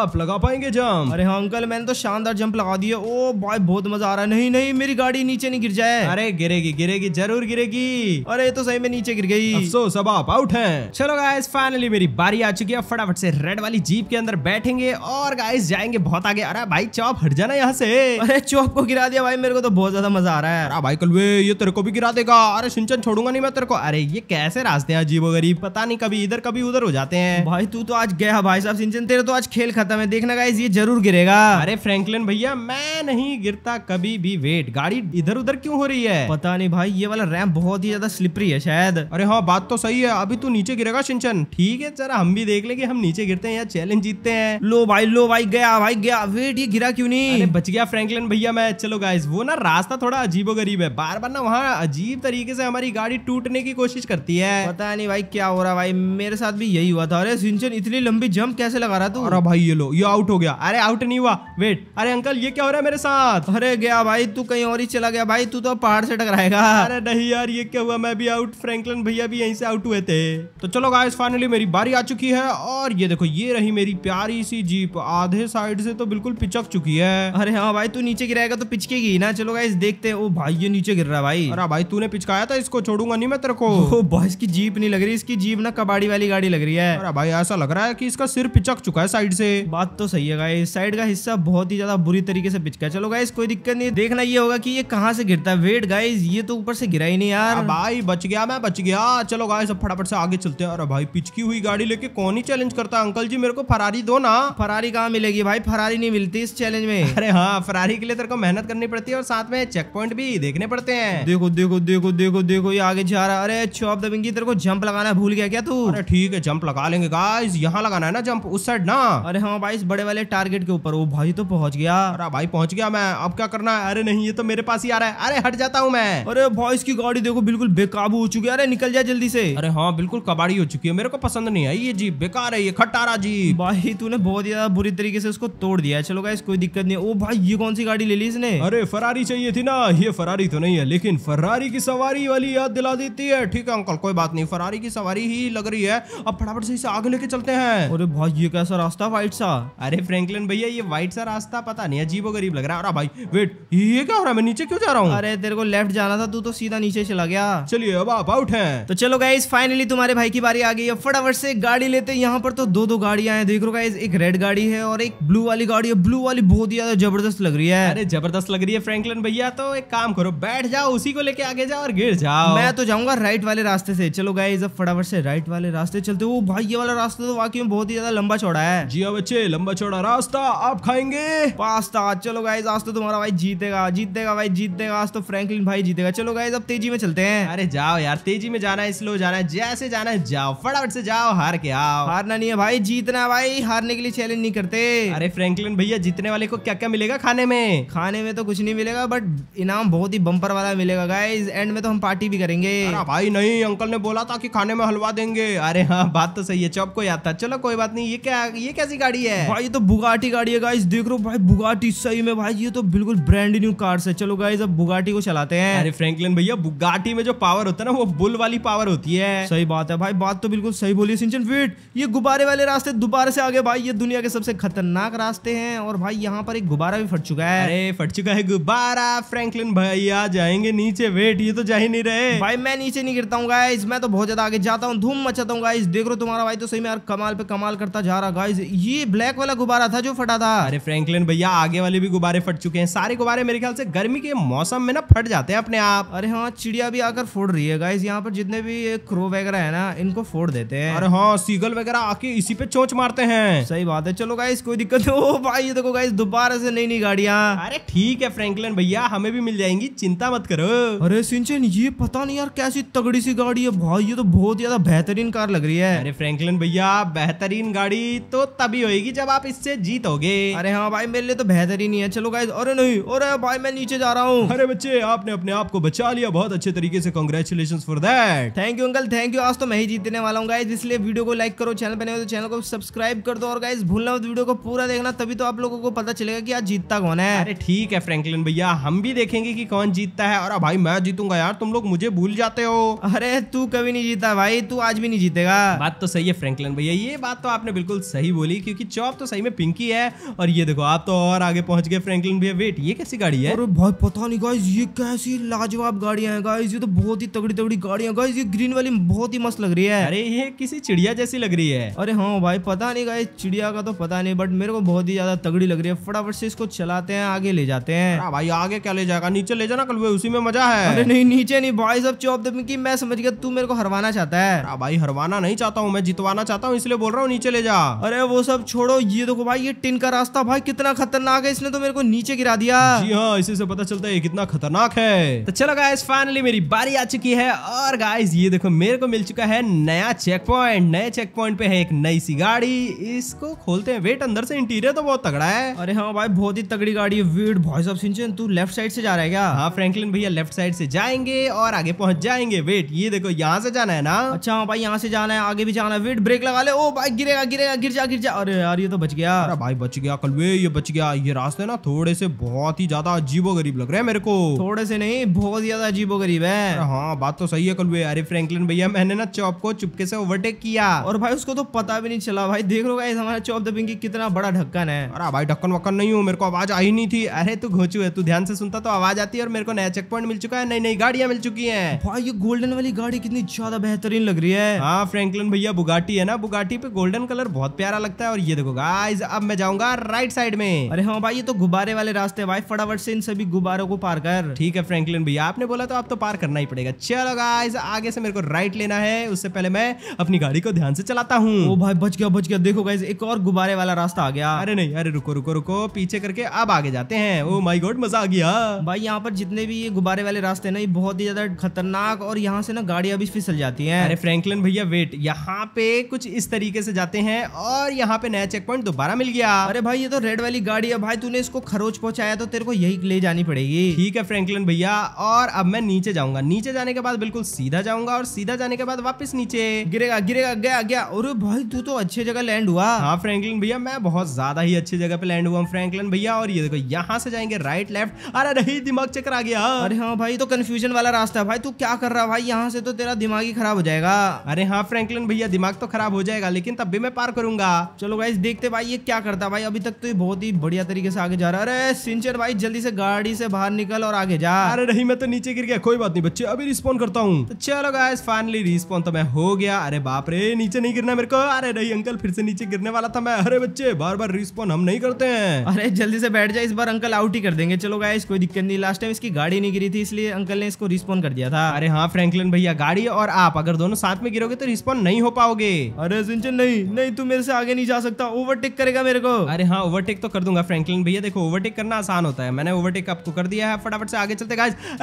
आप लगा पाएंगे जंप एकदम अरे हाँ अंकल मैंने तो शानदार जंप लगा दिया ओ भाई बहुत मजा आ रहा है नहीं नहीं मेरी गाड़ी नीचे नहीं गिर जाए अरे गिरेगी गिरेगी जरूर गिरेगी अरे तो सही में नीचे गिर गई सो सब आप आउट है चलो गायस फाइनली मेरी बारी आ चुकी है फटाफट से रेड वाली जीप के अंदर बैठेंगे और गायस जाएंगे बहुत आगे अरे भाई चौप हट जाना यहाँ से अरे चौप को गिरा दिया भाई मेरे को तो बहुत ज्यादा मजा आ रहा है अरे भाई कलवे ये तेरे को भी गिरा देगा अरे सिंचन छोड़ूंगा नहीं मैं तेरे को अरे ये कैसे रास्ते हैं अजीबो गरीब पता नहीं कभी इधर कभी उधर हो जाते हैं भाई तू तो आज गया भाई साहब सिंचन तेरे तो आज खेल खत्म है देखना गाइस ये जरूर गिरेगा अरे फ्रैंकलिन भैया मैं नहीं गिरता कभी भी वेट गाड़ी इधर उधर क्यों हो रही है पता नहीं भाई ये वाला रैम्प बहुत ही ज्यादा स्लिपरी है शायद अरे हाँ बात तो सही है अभी तू नीचे गिरेगा सिंचन ठीक है जरा हम भी देख ले हम नीचे गिरते हैं या चैलेंज जीतते हैं लो भाई लो भाई गया भाई गया वेट ये गिरा क्यूँ नहीं बच गया फ्रेंकलिन भैया मैं चलो गाइस वो ना रास्ता थोड़ा अजीबो गरीब है बार बार ना वहाँ अजीब तरीके से हमारी गाड़ी टूटने की कोशिश करती है पता नहीं भाई क्या हो रहा भाई मेरे साथ भी यही हुआ था अरे सिंचन इतनी लंबी जंप कैसे लगा रहा तू अरे भाई ये लो ये आउट हो गया अरे आउट नहीं हुआ वेट अरे अंकल ये क्या हो रहा है मेरे साथ अरे गया भाई तू कहीं और ही चला गया भाई तू तो पहाड़ से टकराएगा अरे नहीं यार ये क्या हुआ मैं भी आउट फ्रैंकलिन भैया भी यहीं से आउट हुए थे तो चलो गाइस फाइनली मेरी बारी आ चुकी है और ये देखो ये रही मेरी प्यारी सी जीप आधे साइड से तो बिल्कुल पिचक चुकी है अरे हाँ भाई तू नीचे गिराएगा तो पिचकेगी ना चलो गाइस देखते हैं ओ भाई ये नीचे गिर रहा है भाई अरे भाई तूने पिचकाया था इसको छोड़ूंगा नहीं मैं तेरे को भाई इसकी जीप नहीं लग रही इसकी जीप ना कबाड़ी वाली गाड़ी लग रही है अरे भाई ऐसा लग रहा है की इसका सिर पिचक चुका है साइड से बात तो सही है गाइस साइड का हिस्सा बहुत ही ज्यादा बुरी तरीके से पिचका चलो गाइस कोई दिक्कत नहीं देखना ये होगा कि ये कहाँ से गिरता है वेट गाइस ये तो ऊपर से गिरा ही नहीं यार भाई बच गया मैं बच गया चलो गाइस अब फटाफट से आगे चलते हैं अरे भाई पिचकी हुई गाड़ी लेके कौन ही चैलेंज करता है अंकल जी मेरे को फरारी दो ना फरारी कहाँ मिलेगी भाई फरारी नहीं मिलती इस चैलेंज में अरे हाँ फरारी के लिए तेरे को मेहनत करनी पड़ती है और साथ में चेक पॉइंट भी देखने पड़ते हैं देखो देखो देखो देखो देखो ये आगे जा रहा है अरे चौप दबिंगी तेरे को जंप लगाना भूल गया क्या तू अरे ठीक है जंप लगा लेंगे गाइस यहाँ लगाना है ना जंप उस साइड ना अरे हाँ भाई बड़े वाले टार टारगेट के ऊपर ओ भाई तो पहुंच गया अरे भाई पहुंच गया मैं अब क्या करना है अरे नहीं ये तो मेरे पास ही आ रहा है अरे हट जाता हूँ मैं अरे भाई इसकी गाड़ी देखो बिल्कुल बेकाबू हो चुकी है अरे निकल जाए जल्दी से अरे हाँ बिल्कुल कबाड़ी हो चुकी है मेरे को पसंद नहीं आई ये जी बेकार है ये खटारा जी भाई तूने बहुत ज्यादा बुरी तरीके से उसको तोड़ दिया चलो गाइस कोई दिक्कत नहीं ओ भाई ये कौन सी गाड़ी ले ली इसने अरे फरारी चाहिए थी ना ये फरारी तो नहीं है लेकिन फरारी की सवारी वाली याद दिला देती है ठीक है अंकल कोई बात नहीं फरारी की सवारी ही लग रही है अब फटाफट से इसे आगे लेके चलते हैं अरे भाई ये कैसा रास्ता वाइट सा अरे फ्रेंक फ्रैंकलिन भैया ये व्हाइट सा रास्ता पता नहीं अजीबो गरीब लग रहा है भाई वेट ये क्या हो रहा है मैं नीचे क्यों जा रहा हूँ अरे तेरे को लेफ्ट जाना था तू तो सीधा नीचे चला गया चलिए अब आप आउट है तो चलो गाइज फाइनली तुम्हारे भाई की बारी आ गई है फटाफट से गाड़ी लेते हैं यहाँ पर तो दो दो गाड़िया है देख रो गाइज एक रेड गाड़ी है और एक ब्लू वाली गाड़ी है ब्लू वाली बहुत ही ज्यादा जबरदस्त लग रही है अरे जबरदस्त लग रही है फ्रेंकलिन भैया तो एक काम करो बैठ जाओ उसी को लेके आगे जाओ और गिर जाओ मैं तो जाऊंगा राइट वाले रास्ते से चलो गाइज अब फटाफट से राइट वाले रास्ते चलते हो भाई ये वाला रास्ता तो वाकई में बहुत ही ज्यादा लंबा चौड़ा है जी हाँ बच्चे लंबा चौड़ा पास्ता आप खाएंगे पास्ता चलो गाइज आज तो तुम्हारा भाई जीतेगा जीतेगा भाई जीतेगा आज तो फ्रैंकलिन भाई जीतेगा चलो गाइज अब तेजी में चलते हैं अरे जाओ यार तेजी में जाना है स्लो जाना है जैसे जाना है जाओ फटाफट से जाओ हार के आओ हारना नहीं है भाई जीतना है भाई हारने के लिए चैलेंज नहीं करते अरे फ्रेंकलिन भैया जीतने वाले को क्या क्या मिलेगा खाने में खाने में तो कुछ नहीं मिलेगा बट इनाम बहुत ही बम्पर वाला मिलेगा गाइज एंड में तो हम पार्टी भी करेंगे भाई नहीं अंकल ने बोला था की खाने में हलवा देंगे अरे हाँ बात तो सही है चौक को याद था चलो कोई बात नहीं ये क्या ये कैसी गाड़ी है भाई तो बुगा बुगाटी गाड़ी है गाइस देख रो भाई बुगाटी सही में भाई ये तो बिल्कुल ब्रांड न्यू कार है चलो गाइस अब बुगाटी को चलाते हैं अरे फ्रैंकलिन भैया बुगाटी में जो पावर होता है ना वो बुल वाली पावर होती है सही बात है भाई बात तो बिल्कुल सही बोली सिंचन वेट ये गुब्बारे वाले रास्ते दोबारा से आगे भाई ये दुनिया के सबसे खतरनाक रास्ते है और भाई यहाँ पर एक गुब्बारा भी फट चुका है अरे फट चुका है गुब्बारा फ्रेंकलिन भैया जाएंगे नीचे वेट ये तो जा ही नहीं रहे भाई मैं नीचे नहीं गिरता हूँ गाइज मैं तो बहुत ज्यादा आगे जाता हूँ धूम मचाता हूँ गाइज देख रो तुम्हारा भाई तो सही में यार कमाल पे कमाल करता जा रहा गाइज ये ब्लैक वाला गुब्बारा था जो फटा था अरे फ्रैंकलिन भैया आगे वाले भी गुब्बारे फट चुके हैं सारे गुब्बारे मेरे ख्याल से गर्मी के मौसम में ना फट जाते हैं अपने आप अरे हाँ चिड़िया भी आकर फोड़ रही है गाइस यहाँ पर जितने भी क्रो वगैरह है ना इनको फोड़ देते हैं अरे हाँ सीगल वगैरह आके इसी पे चोच मारते हैं सही बात है चलो गाइस कोई दिक्कत नहीं हो भाई देखो गाइस दोबारा से नई नई गाड़िया अरे ठीक है फ्रेंकलिन भैया हमें भी मिल जाएंगी चिंता मत करो अरे सिंचन ये पता नहीं यार कैसी तगड़ी सी गाड़ी है भाई ये तो बहुत ज्यादा बेहतरीन कार लग रही है अरे फ्रेंकलिन भैया बेहतरीन गाड़ी तो तभी होगी जब आप इससे जीतोगे अरे हाँ भाई मेरे लिए तो बेहतर ही नहीं है चलो गाइज अरे नहीं अरे भाई मैं नीचे जा रहा हूँ अरे बच्चे आपने अपने आप को बचा लिया बहुत अच्छे तरीके से congratulation for that thank you uncle thank you आज तो मैं ही जीतने वाला हूँ गाइज इसलिए वीडियो को लाइक करो चैनल बने तो चैनल को सब्सक्राइब कर दो और गाइज भूलना वीडियो को पूरा देखना तभी तो आप लोगों को पता चलेगा की आज जीतता कौन है अरे ठीक है फ्रेंकलिन भैया हम भी देखेंगे की कौन जीतता है और भाई मैं जीतूंगा यार तुम लोग मुझे भूल जाते हो अरे तू कभी नहीं जीता भाई तू आज भी नहीं जीतेगा बात तो सही है फ्रेंकलिन भैया ये बात तो आपने बिल्कुल सही बोली क्योंकि चौप तो सही में पिंक की है और ये देखो आप तो और आगे पहुंच गए फ्रैंकलिन भी वेट ये कैसी गाड़ी है अरे भाई पता नहीं गाइस ये कैसी लाजवाब गाड़ियां हैं गाइस ये तो बहुत ही तगड़ी तगड़ी गाड़ियां गाइस ये ग्रीन वाली बहुत ही मस्त लग रही है अरे ये किसी चिड़िया जैसी लग रही है अरे हाँ भाई पता नहीं गाय चिड़िया का तो पता नहीं बट मेरे को बहुत ही ज्यादा तगड़ी लग रही है फटाफट से इसको चलाते हैं आगे ले जाते हैं भाई आगे क्या ले जाएगा नीचे ले जाना कल उसी में मजा है अरे नहीं नीचे नहीं भाई सब चौप की मैं समझ गया तू मेरे को हरवाना चाहता है भाई हरवाना नहीं चाहता हूँ मैं जितवाना चाहता हूँ इसलिए बोल रहा हूँ नीचे ले जा अरे वो सब छोड़ो ये देखो भाई ये टिन का रास्ता भाई कितना खतरनाक है इसने तो मेरे को नीचे गिरा दिया जी हाँ इसी से पता चलता है कितना खतरनाक है तो चलो गाइस फाइनली मेरी बारी आ चुकी है और गाइस ये देखो मेरे को मिल चुका है नया चेक पॉइंट नए चेक पॉइंट पे है एक नई सी गाड़ी इसको खोलते है वेट अंदर से इंटीरियर तो बहुत तगड़ा है अरे हाँ भाई बहुत ही तगड़ी गाड़ी है वेट भाई साहब सिंचन तू लेफ्ट साइड से जा रहा है क्या हाँ फ्रेंकलिन भैया लेफ्ट साइड से जाएंगे और आगे पहुंच जाएंगे वेट ये देखो यहाँ से जाना है ना अच्छा हाँ भाई यहाँ से जाना है आगे भी जाना है वेट ब्रेक लगा ले ओ भाई गिरेगा गिरेगा गिर जा गिर जा अरे यार ये तो बच गया भाई बच गया वे ये बच गया ये रास्ते ना थोड़े से बहुत ही ज्यादा अजीबो गरीब लग रहे हैं मेरे को थोड़े से नहीं बहुत ज्यादा अजीबो गरीब है हाँ बात तो सही है वे अरे फ्रेंकलिन भैया मैंने ना चौप को चुपके से ओवरटेक किया और भाई उसको तो पता भी नहीं चला भाई देख लो हमारा चौप दबिंग कितना बड़ा ढक्कन है अरे भाई ढक्कन वक्कन नहीं हूँ मेरे को आवाज आई नहीं थी अरे तू घोचू है तू ध्यान से सुनता तो आवाज आती है और मेरे को नया चेक पॉइंट मिल चुका है नई नई गाड़ियाँ मिल चुकी है भाई ये गोल्डन वाली गाड़ी कितनी ज्यादा बेहतरीन लग रही है हाँ फ्रेंकलिन भैया बुगाटी है ना बुगाटी पे गोल्डन कलर बहुत प्यारा लगता है और ये देखो गाइस अब मैं जाऊंगा राइट साइड में अरे हाँ भाई ये तो गुब्बारे वाले रास्ते भाई फटाफट से इन सभी गुब्बारों को पार कर ठीक है फ्रेंकलिन भैया आपने बोला तो आप तो पार करना ही पड़ेगा चलो गाइस आगे से मेरे को राइट लेना है उससे पहले मैं अपनी गाड़ी को ध्यान से चलाता हूँ ओ भाई बच गया बच गया देखो गाइस एक और गुब्बारे वाला रास्ता आ गया अरे नहीं अरे रुको रुको रुको पीछे करके अब आगे जाते हैं ओ माई गॉड मजा आ गया भाई यहाँ पर जितने भी ये गुब्बारे वाले रास्ते ना ये बहुत ही ज्यादा खतरनाक और यहाँ से ना गाड़ियां भी फिसल जाती है अरे फ्रेंकलिन भैया वेट यहाँ पे कुछ इस तरीके से जाते हैं और यहाँ पे नया चेक पॉइंट दोबारा मिल गया अरे भाई ये तो रेड वाली गाड़ी है भाई तूने इसको खरोच पहुंचाया तो तेरे को यही ले जानी पड़ेगी ठीक है फ्रेंकलिन भैया और अब मैं नीचे जाऊंगा नीचे जाने के बाद बिल्कुल सीधा जाऊंगा और सीधा जाने के बाद वापस नीचे गिरेगा गिरेगा गया गया अरे भाई तू तो अच्छे जगह लैंड हुआ हाँ फ्रेंकलिन भैया मैं बहुत ज्यादा ही अच्छी जगह पे लैंड हुआ फ्रेंकलिन भैया और ये देखो यहाँ से जाएंगे राइट लेफ्ट अरे नहीं दिमाग चक्कर आ गया अरे हाँ भाई तो कंफ्यूजन वाला रास्ता है भाई तू क्या कर रहा भाई यहाँ से तो तेरा दिमाग ही खराब हो जाएगा अरे हाँ फ्रेंकलिन भैया दिमाग तो खराब हो जाएगा लेकिन तब भी मैं पार करूंगा चलो भाई देखते भाई ये क्या क्या करता भाई अभी तक तो ये बहुत ही बढ़िया तरीके से आगे जा रहा है अरे सिंचर भाई जल्दी से गाड़ी से बाहर निकल और आगे जा अरे नहीं मैं तो नीचे गिर गया कोई बात नहीं बच्चे अभी रिस्पॉन्ड करता हूँ तो चलो गाइस फाइनली रिस्पॉन्ड तो मैं हो गया अरे बाप रे नीचे नहीं गिरना मेरे को अरे नहीं अंकल फिर से नीचे गिरने वाला था मैं अरे बच्चे बार बार रिस्पॉन्ड हम नहीं करते हैं अरे जल्दी से बैठ जाए इस बार अंकल आउट ही कर देंगे चलो गाइस कोई दिक्कत नहीं लास्ट टाइम इसकी गाड़ी नहीं गिरी थी इसलिए अंकल ने इसको रिस्पॉन्ड कर दिया था अरे हाँ फ्रैंकलिन भैया गाड़ी और आप अगर दोनों साथ में गिरोगे तो रिस्पॉन्ड नहीं हो पाओगे अरे सिंचन नहीं नहीं तू मेरे से आगे नहीं जा सकता ओवरटेक करेगा मेरे को अरे हाँ ओवरटेक तो कर दूंगा फ्रैंकलिन भैया देखो ओवरटेक करना आसान होता है मैंने ओवरटेक आपको कर दिया है फटाफट से आगे चलते गाइस [LAUGHS]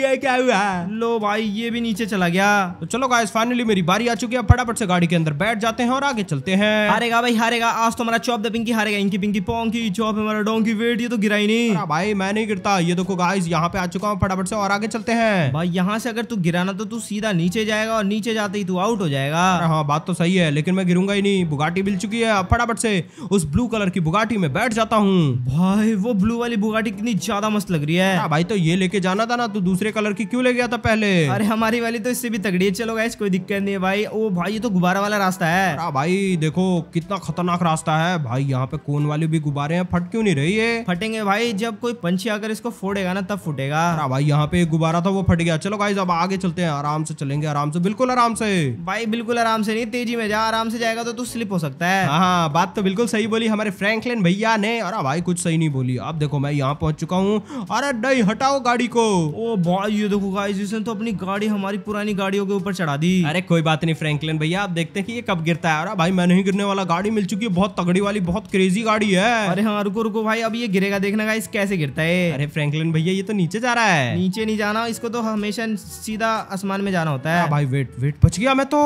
ये क्या हुआ लो भाई ये भी नीचे चला गया तो चलो गाइस फाइनली मेरी बारी आ चुकी है फटाफट से गाड़ी के अंदर बैठ जाते हैं और आगे चलते हैं हारेगा भाई हारेगा आज तो हमारा चौप द पिंकी हारेगा इनकी पिंकी पोंकी चौप हमारा डोंकी वेट ये तो गिरा ही नहीं भाई मैं नहीं गिरता ये देखो गाइस यहाँ पे आ चुका हूँ फटाफट से और आगे चलते हैं भाई यहाँ से अगर तू गिराना तो तू सीधा नीचे जाएगा और नीचे जाते ही तू आउट हो जाएगा हाँ बात तो सही है लेकिन मैं गिरूंगा ही नहीं बुगाटी मिल चुकी है फटाफट से उस ब्लू कलर की बुगाटी में बैठ जाता हूँ भाई वो ब्लू वाली बुगाटी कितनी ज्यादा मस्त लग रही है हाँ भाई तो ये लेके जाना था ना तो दूसरे कलर की क्यों ले गया था पहले अरे हमारी वाली तो इससे भी तगड़ी है चलो गाइस कोई दिक्कत नहीं है भाई ओ भाई ये तो गुब्बारा वाला रास्ता है भाई देखो कितना खतरनाक रास्ता है भाई यहाँ पे कोन वाले भी गुब्बारे हैं फट क्यों नहीं रही है फटेंगे भाई जब कोई पंछी आकर इसको फोड़ेगा ना तब फूटेगा भाई यहाँ पे एक गुब्बारा था वो फट गया चलो गाइज अब आगे चलते हैं आराम से चलेंगे आराम से बिल्कुल आराम से भाई बिल्कुल आराम से नहीं तेजी में जा आराम से जाएगा तो तू स्लिप हो सकता है हाँ, हाँ बात तो बिल्कुल सही बोली हमारे फ्रैंकलिन भैया ने अरे भाई कुछ सही नहीं बोली अब देखो मैं यहाँ पहुंच चुका हूँ अरे डई हटाओ गाड़ी को ओ भाई ये देखो गाइस इसने तो अपनी गाड़ी हमारी पुरानी गाड़ियों के ऊपर चढ़ा दी अरे कोई बात नहीं फ्रैंकलिन भैया आप देखते हैं कि ये कब गिरता है अरे भाई मैं नहीं गिरने वाला गाड़ी मिल चुकी है बहुत तगड़ी वाली बहुत क्रेजी गाड़ी है अरे हाँ रुको रुको भाई अब ये गिरेगा देखना गाइस कैसे गिरता है अरे फ्रैंकलिन भैया ये तो नीचे जा रहा है नीचे नहीं जाना इसको तो हमेशा सीधा आसमान में जाना होता है भाई वेट वेट बच गया मैं तो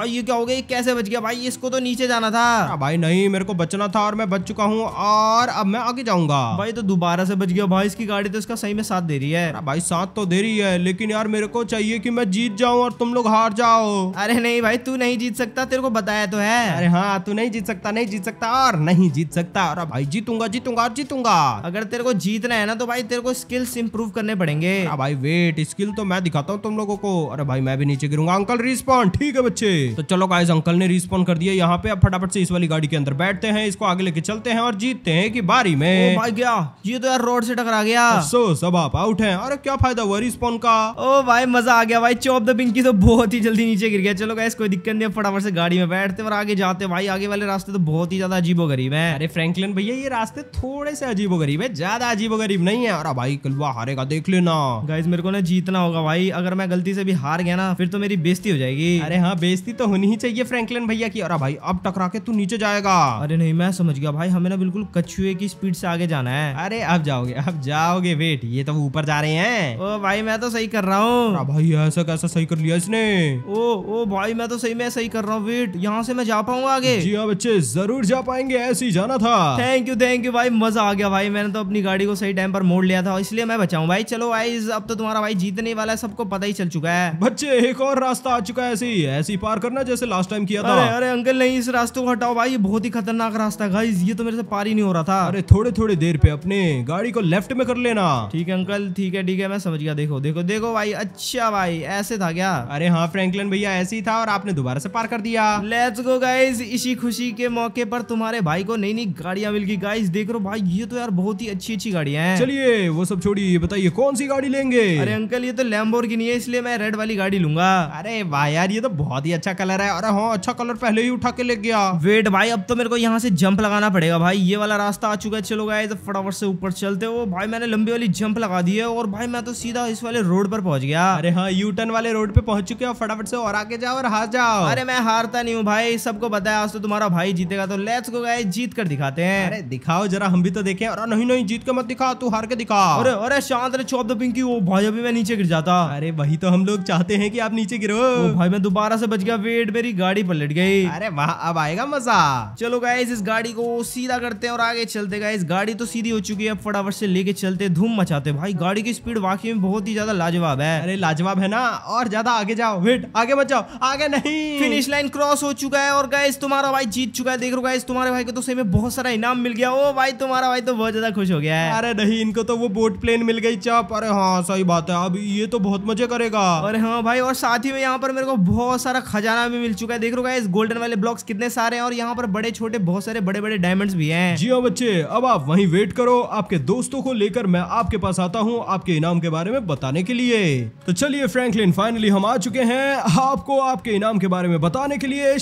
भाई ये क्या हो गया कैसे बच गया भाई इसको तो नीचे जाना था भाई नहीं मेरे मेरे को बचना था और मैं बच चुका हूँ और अब मैं आगे जाऊंगा भाई तो दोबारा से बच गया भाई इसकी गाड़ी तो इसका सही में साथ दे रही है भाई साथ तो दे रही है लेकिन यार मेरे को चाहिए की मैं जीत जाऊँ और तुम लोग हार जाओ अरे नहीं भाई तू नहीं जीत सकता तेरे को बताया तो है अरे हाँ तू नहीं जीत सकता नहीं जीत सकता और नहीं जीत सकता और भाई जीतूंगा जीतूंगा जीतूंगा अगर तेरे को जीतना है ना तो भाई तेरे को स्किल्स इंप्रूव करने पड़ेंगे भाई वेट स्किल तो मैं दिखाता हूँ तुम लोगों को अरे भाई मैं भी नीचे गिरूंगा अंकल रिस्पॉन्ड ठीक है बच्चे तो चलो गाइस अंकल ने रिस्पॉन्ड कर दिया यहाँ पे अब फटाफट से इस वाली गाड़ी के अंदर बैठ बैठते हैं इसको आगे लेके चलते हैं और जीतते हैं कि बारी में ओ भाई गया ये तो यार रोड से टकरा गया सो सब आप आउट हैं अरे क्या फायदा हुआ रिस्पॉन का ओ भाई मजा आ गया भाई चौप द पिंकी तो बहुत ही जल्दी नीचे गिर गया चलो गैस कोई दिक्कत नहीं फटाफट से गाड़ी में बैठते और आगे जाते भाई आगे वाले रास्ते तो बहुत ही ज्यादा अजीबो गरीब है अरे फ्रेंकलिन भैया ये रास्ते थोड़े से अजीबो गरीब है ज्यादा अजीबो गरीब नहीं है और भाई कलवा हारेगा देख लेना गाइज मेरे को ना जीतना होगा भाई अगर मैं गलती से भी हार गया ना फिर तो मेरी बेस्ती हो जाएगी अरे हाँ बेजती तो होनी ही चाहिए फ्रेंकलिन भैया की अरे भाई अब टकरा के तू नीचे जाएगा अरे नहीं मैं समझ गया भाई हमें ना बिल्कुल कछुए की स्पीड से आगे जाना है अरे अब जाओगे अब जाओगे वेट ये तो ऊपर जा रहे हैं ओ भाई मैं तो सही कर रहा हूँ हाँ भाई ऐसा कैसा सही कर लिया इसने ओ ओ भाई मैं तो सही में सही कर रहा हूँ वेट यहाँ से मैं जा पाऊंगा आगे जी हाँ बच्चे जरूर जा पाएंगे ऐसे ही जाना था थैंक यू थैंक यू भाई मजा आ गया भाई मैंने तो अपनी गाड़ी को सही टाइम पर मोड़ लिया था इसलिए मैं बचाऊ भाई चलो भाई अब तो तुम्हारा भाई जीतने वाला है सबको पता ही चल चुका है बच्चे एक और रास्ता आ चुका है ऐसे ही ऐसी पार करना जैसे लास्ट टाइम किया था अरे, अंकल नहीं इस रास्ते को हटाओ भाई बहुत ही खतरनाक रास्ता गाइज ये तो मेरे से पार ही नहीं हो रहा था अरे थोड़े थोड़े देर पे अपने गाड़ी को लेफ्ट में कर लेना ठीक है अंकल ठीक है ठीक है मैं समझ गया देखो देखो देखो भाई अच्छा भाई ऐसे था क्या अरे हाँ फ्रैंकलिन भैया ऐसे ही था और आपने दोबारा से पार कर दिया लेट्स गो गाइज इसी खुशी के मौके पर तुम्हारे भाई को नई नई गाड़िया मिल गई गाइज देख रो भाई ये तो यार बहुत ही अच्छी अच्छी गाड़िया है चलिए वो सब छोड़िए बताइए कौन सी गाड़ी लेंगे अरे अंकल ये तो लैम्बोर की नहीं है इसलिए मैं रेड वाली गाड़ी लूंगा अरे भाई यार ये तो बहुत ही अच्छा कलर है अरे हाँ अच्छा कलर पहले ही उठा के ले गया वेट भाई अब तो मेरे को को यहाँ से जंप लगाना पड़ेगा भाई ये वाला रास्ता आ चुका है चलो गाइज फटाफट से ऊपर चलते हो भाई मैंने लंबी वाली जंप लगा दी है और भाई मैं तो सीधा इस वाले रोड पर पहुंच गया अरे हाँ यू टर्न वाले रोड पे पहुंच चुके हो फटाफट से और आगे जाओ और हार जाओ अरे मैं हारता नहीं हूँ भाई सबको बताया आज तो तुम्हारा भाई जीतेगा तो लेट्स को गए जीत कर दिखाते हैं अरे दिखाओ जरा हम भी तो देखे और नहीं नहीं जीत के मत दिखा तू हार के दिखा अरे अरे शांत रहे चौप दो पिंकी वो भाई अभी मैं नीचे गिर जाता अरे वही तो हम लोग चाहते है की आप नीचे गिरो भाई मैं दोबारा से बच गया वेट मेरी गाड़ी पलट गई अरे वहाँ अब आएगा मजा चलो गाइज इस गाड़ी को सीधा करते हैं और आगे चलते गाइज गाड़ी तो सीधी हो चुकी है फटाफट से लेके चलते धूम मचाते भाई गाड़ी की स्पीड वाकई में बहुत ही ज्यादा लाजवाब है अरे लाजवाब है ना और ज्यादा आगे जाओ वेट आगे बचाओ आगे नहीं फिनिश लाइन क्रॉस हो चुका है और गाइज तुम्हारा भाई जीत चुका है देख लो गाइज तुम्हारे भाई को तो सही में बहुत सारा इनाम मिल गया ओ भाई तुम्हारा भाई तो बहुत ज्यादा खुश हो गया है अरे नहीं इनको तो वो बोट प्लेन मिल गई चाप अरे हाँ सही बात है अब ये तो बहुत मजे करेगा अरे हाँ भाई और साथ ही में यहाँ पर मेरे को बहुत सारा खजाना भी मिल चुका है देख रो गाइज गोल्डन वाले ब्लॉक्स कितने सारे हैं और यहाँ पर बड़े छोटे छोटे बहुत सारे बड़े बड़े डायमंड भी है जी हाँ बच्चे अब आप वही वेट करो आपके दोस्तों को लेकर मैं आपके पास आता हूँ आपके इनाम के बारे में बताने के लिए तो चलिए फ्रैंकलिन फाइनली हम आ चुके हैं आपको आपके इनाम के बारे में बताने के लिए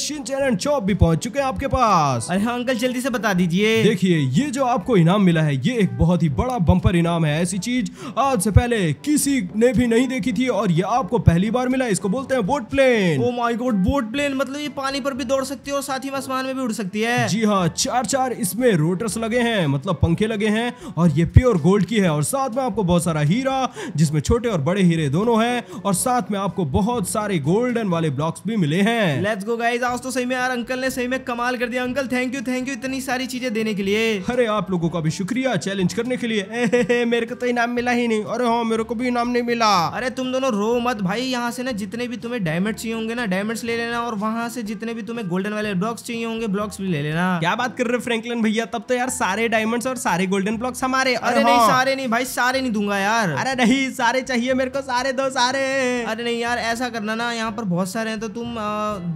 चौप भी पहुंच चुके हैं आपके पास अरे हाँ अंकल जल्दी से बता दीजिए देखिए ये जो आपको इनाम मिला है ये एक बहुत ही बड़ा बम्पर इनाम है ऐसी चीज आज से पहले किसी ने भी नहीं देखी थी और ये आपको पहली बार मिला इसको बोलते हैं boat plane oh my boat plane मतलब ये पानी पर भी दौड़ सकती है और साथ ही आसमान में भी उड़ सकती है जी हाँ चार चार इसमें रोटर्स लगे हैं मतलब पंखे लगे हैं और ये प्योर गोल्ड की है और साथ में आपको बहुत सारा हीरा जिसमें छोटे और बड़े हीरे दोनों हैं और साथ में आपको बहुत सारे गोल्डन वाले ब्लॉक्स भी मिले हैं लेट्स गो गाइस आज तो सही में यार अंकल ने सही में कमाल कर दिया uncle thank you thank you इतनी सारी चीजें देने के लिए अरे आप लोगों का भी शुक्रिया चैलेंज करने के लिए ए, हे, मेरे को तो इनाम मिला ही नहीं अरे हाँ मेरे को भी इनाम नहीं मिला अरे तुम दोनों रो मत भाई यहाँ से ना जितने भी तुम्हें डायमंड चाहिए होंगे ना डायमंड ले लेना और वहाँ से जितने भी तुम्हें गोल्डन वाले ब्लॉक्स चाहिए होंगे ब्लॉक्स भी ले लेना ना क्या बात कर रहे हो फ्रैंकलिन भैया तब तो यार सारे डायमंड्स और सारे गोल्डन ब्लॉक्स हमारे अरे नहीं हाँ। सारे नहीं भाई सारे नहीं दूंगा यार अरे नहीं सारे चाहिए मेरे को सारे दो सारे अरे नहीं यार ऐसा करना ना यहाँ पर बहुत सारे हैं तो तुम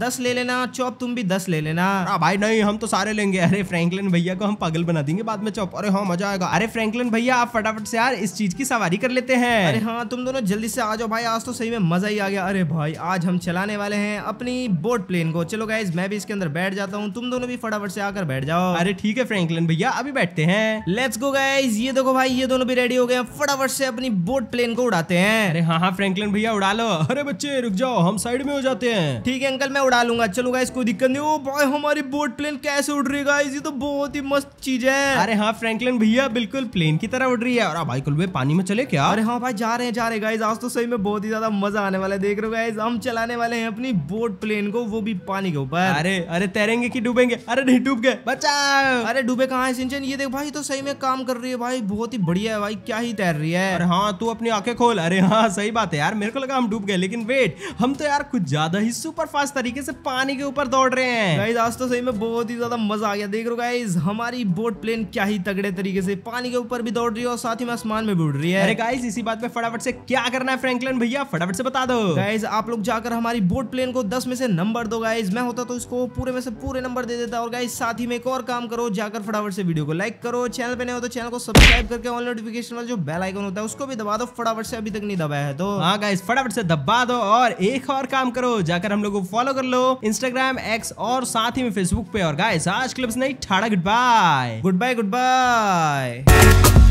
दस ले लेना चौप तुम भी दस ले लेना भाई नहीं हम तो सारे लेंगे अरे फ्रेंकलिन भैया को हम पागल बना देंगे बाद में चौप अरे हाँ मजा आएगा अरे फ्रेंकलिन भैया आप फटाफट से यार इस चीज की सवारी कर लेते हैं अरे हाँ तुम दोनों जल्दी से आ जाओ भाई आज तो सही में मजा ही आ गया अरे भाई आज हम चलाने वाले हैं अपनी बोट प्लेन को चलो गाइज मैं भी इसके अंदर बैठ जाता हूँ तुम दोनों भी फटाफट फटाफट से आकर बैठ जाओ अरे ठीक है फ्रैंकलिन भैया अभी बैठते हैं लेट्स गो गाइज ये देखो भाई ये दोनों भी रेडी हो गए फटाफट से अपनी बोट प्लेन को उड़ाते हैं अरे हाँ हाँ फ्रेंकलिन भैया उड़ा लो अरे बच्चे रुक जाओ हम साइड में हो जाते हैं ठीक है अंकल मैं उड़ा लूंगा चलो इसको कोई दिक्कत नहीं हो भाई हमारी बोट प्लेन कैसे उड़ रही है ये तो बहुत ही मस्त चीज है अरे हाँ फ्रेंकलिन भैया बिल्कुल प्लेन की तरह उड़ रही है और भाई कुल पानी में चले क्या अरे हाँ भाई जा रहे हैं जा रहे गाइज आज तो सही में बहुत ही ज्यादा मजा आने वाला है देख रहे हो गाइज हम चलाने वाले हैं अपनी बोट प्लेन को वो भी पानी के ऊपर अरे अरे तैरेंगे की डूबेंगे अरे भाई डूब गए बचाओ अरे डूबे कहाँ है सिंचन ये देख भाई तो सही में काम कर रही है भाई बहुत ही बढ़िया है भाई क्या ही तैर रही है अरे हाँ तू अपनी आंखें खोल अरे हाँ सही बात है यार मेरे को लगा हम डूब गए लेकिन वेट हम तो यार कुछ ज्यादा ही सुपर फास्ट तरीके से पानी के ऊपर दौड़ रहे हैं गाइज आज तो सही में बहुत ही ज्यादा मजा आ गया देख रहे गाइज हमारी बोट प्लेन क्या ही तगड़े तरीके से पानी के ऊपर भी दौड़ रही है और साथ ही में आसमान में भी उड़ रही है अरे गाइज इसी बात में फटाफट से क्या करना है फ्रैंकलिन भैया फटाफट से बता दो गाइज आप लोग जाकर हमारी बोट प्लेन को दस में से नंबर दो गाइज मैं होता तो इसको पूरे में से पूरे नंबर दे देता और गाइस साथ ही में एक और काम करो जाकर फटाफट से वीडियो को लाइक करो चैनल पे नए हो तो चैनल को सब्सक्राइब करके ऑल नोटिफिकेशन वाला जो बेल आइकन होता है उसको भी दबा दो फटाफट से अभी तक नहीं दबाया है तो हाँ गाइस फटाफट से दबा दो और एक और काम करो जाकर हम लोग को फॉलो कर लो इंस्टाग्राम एक्स और साथ ही में फेसबुक पे और गाइस आज क्लिप्स नहीं ठाड़ा good bye good bye good bye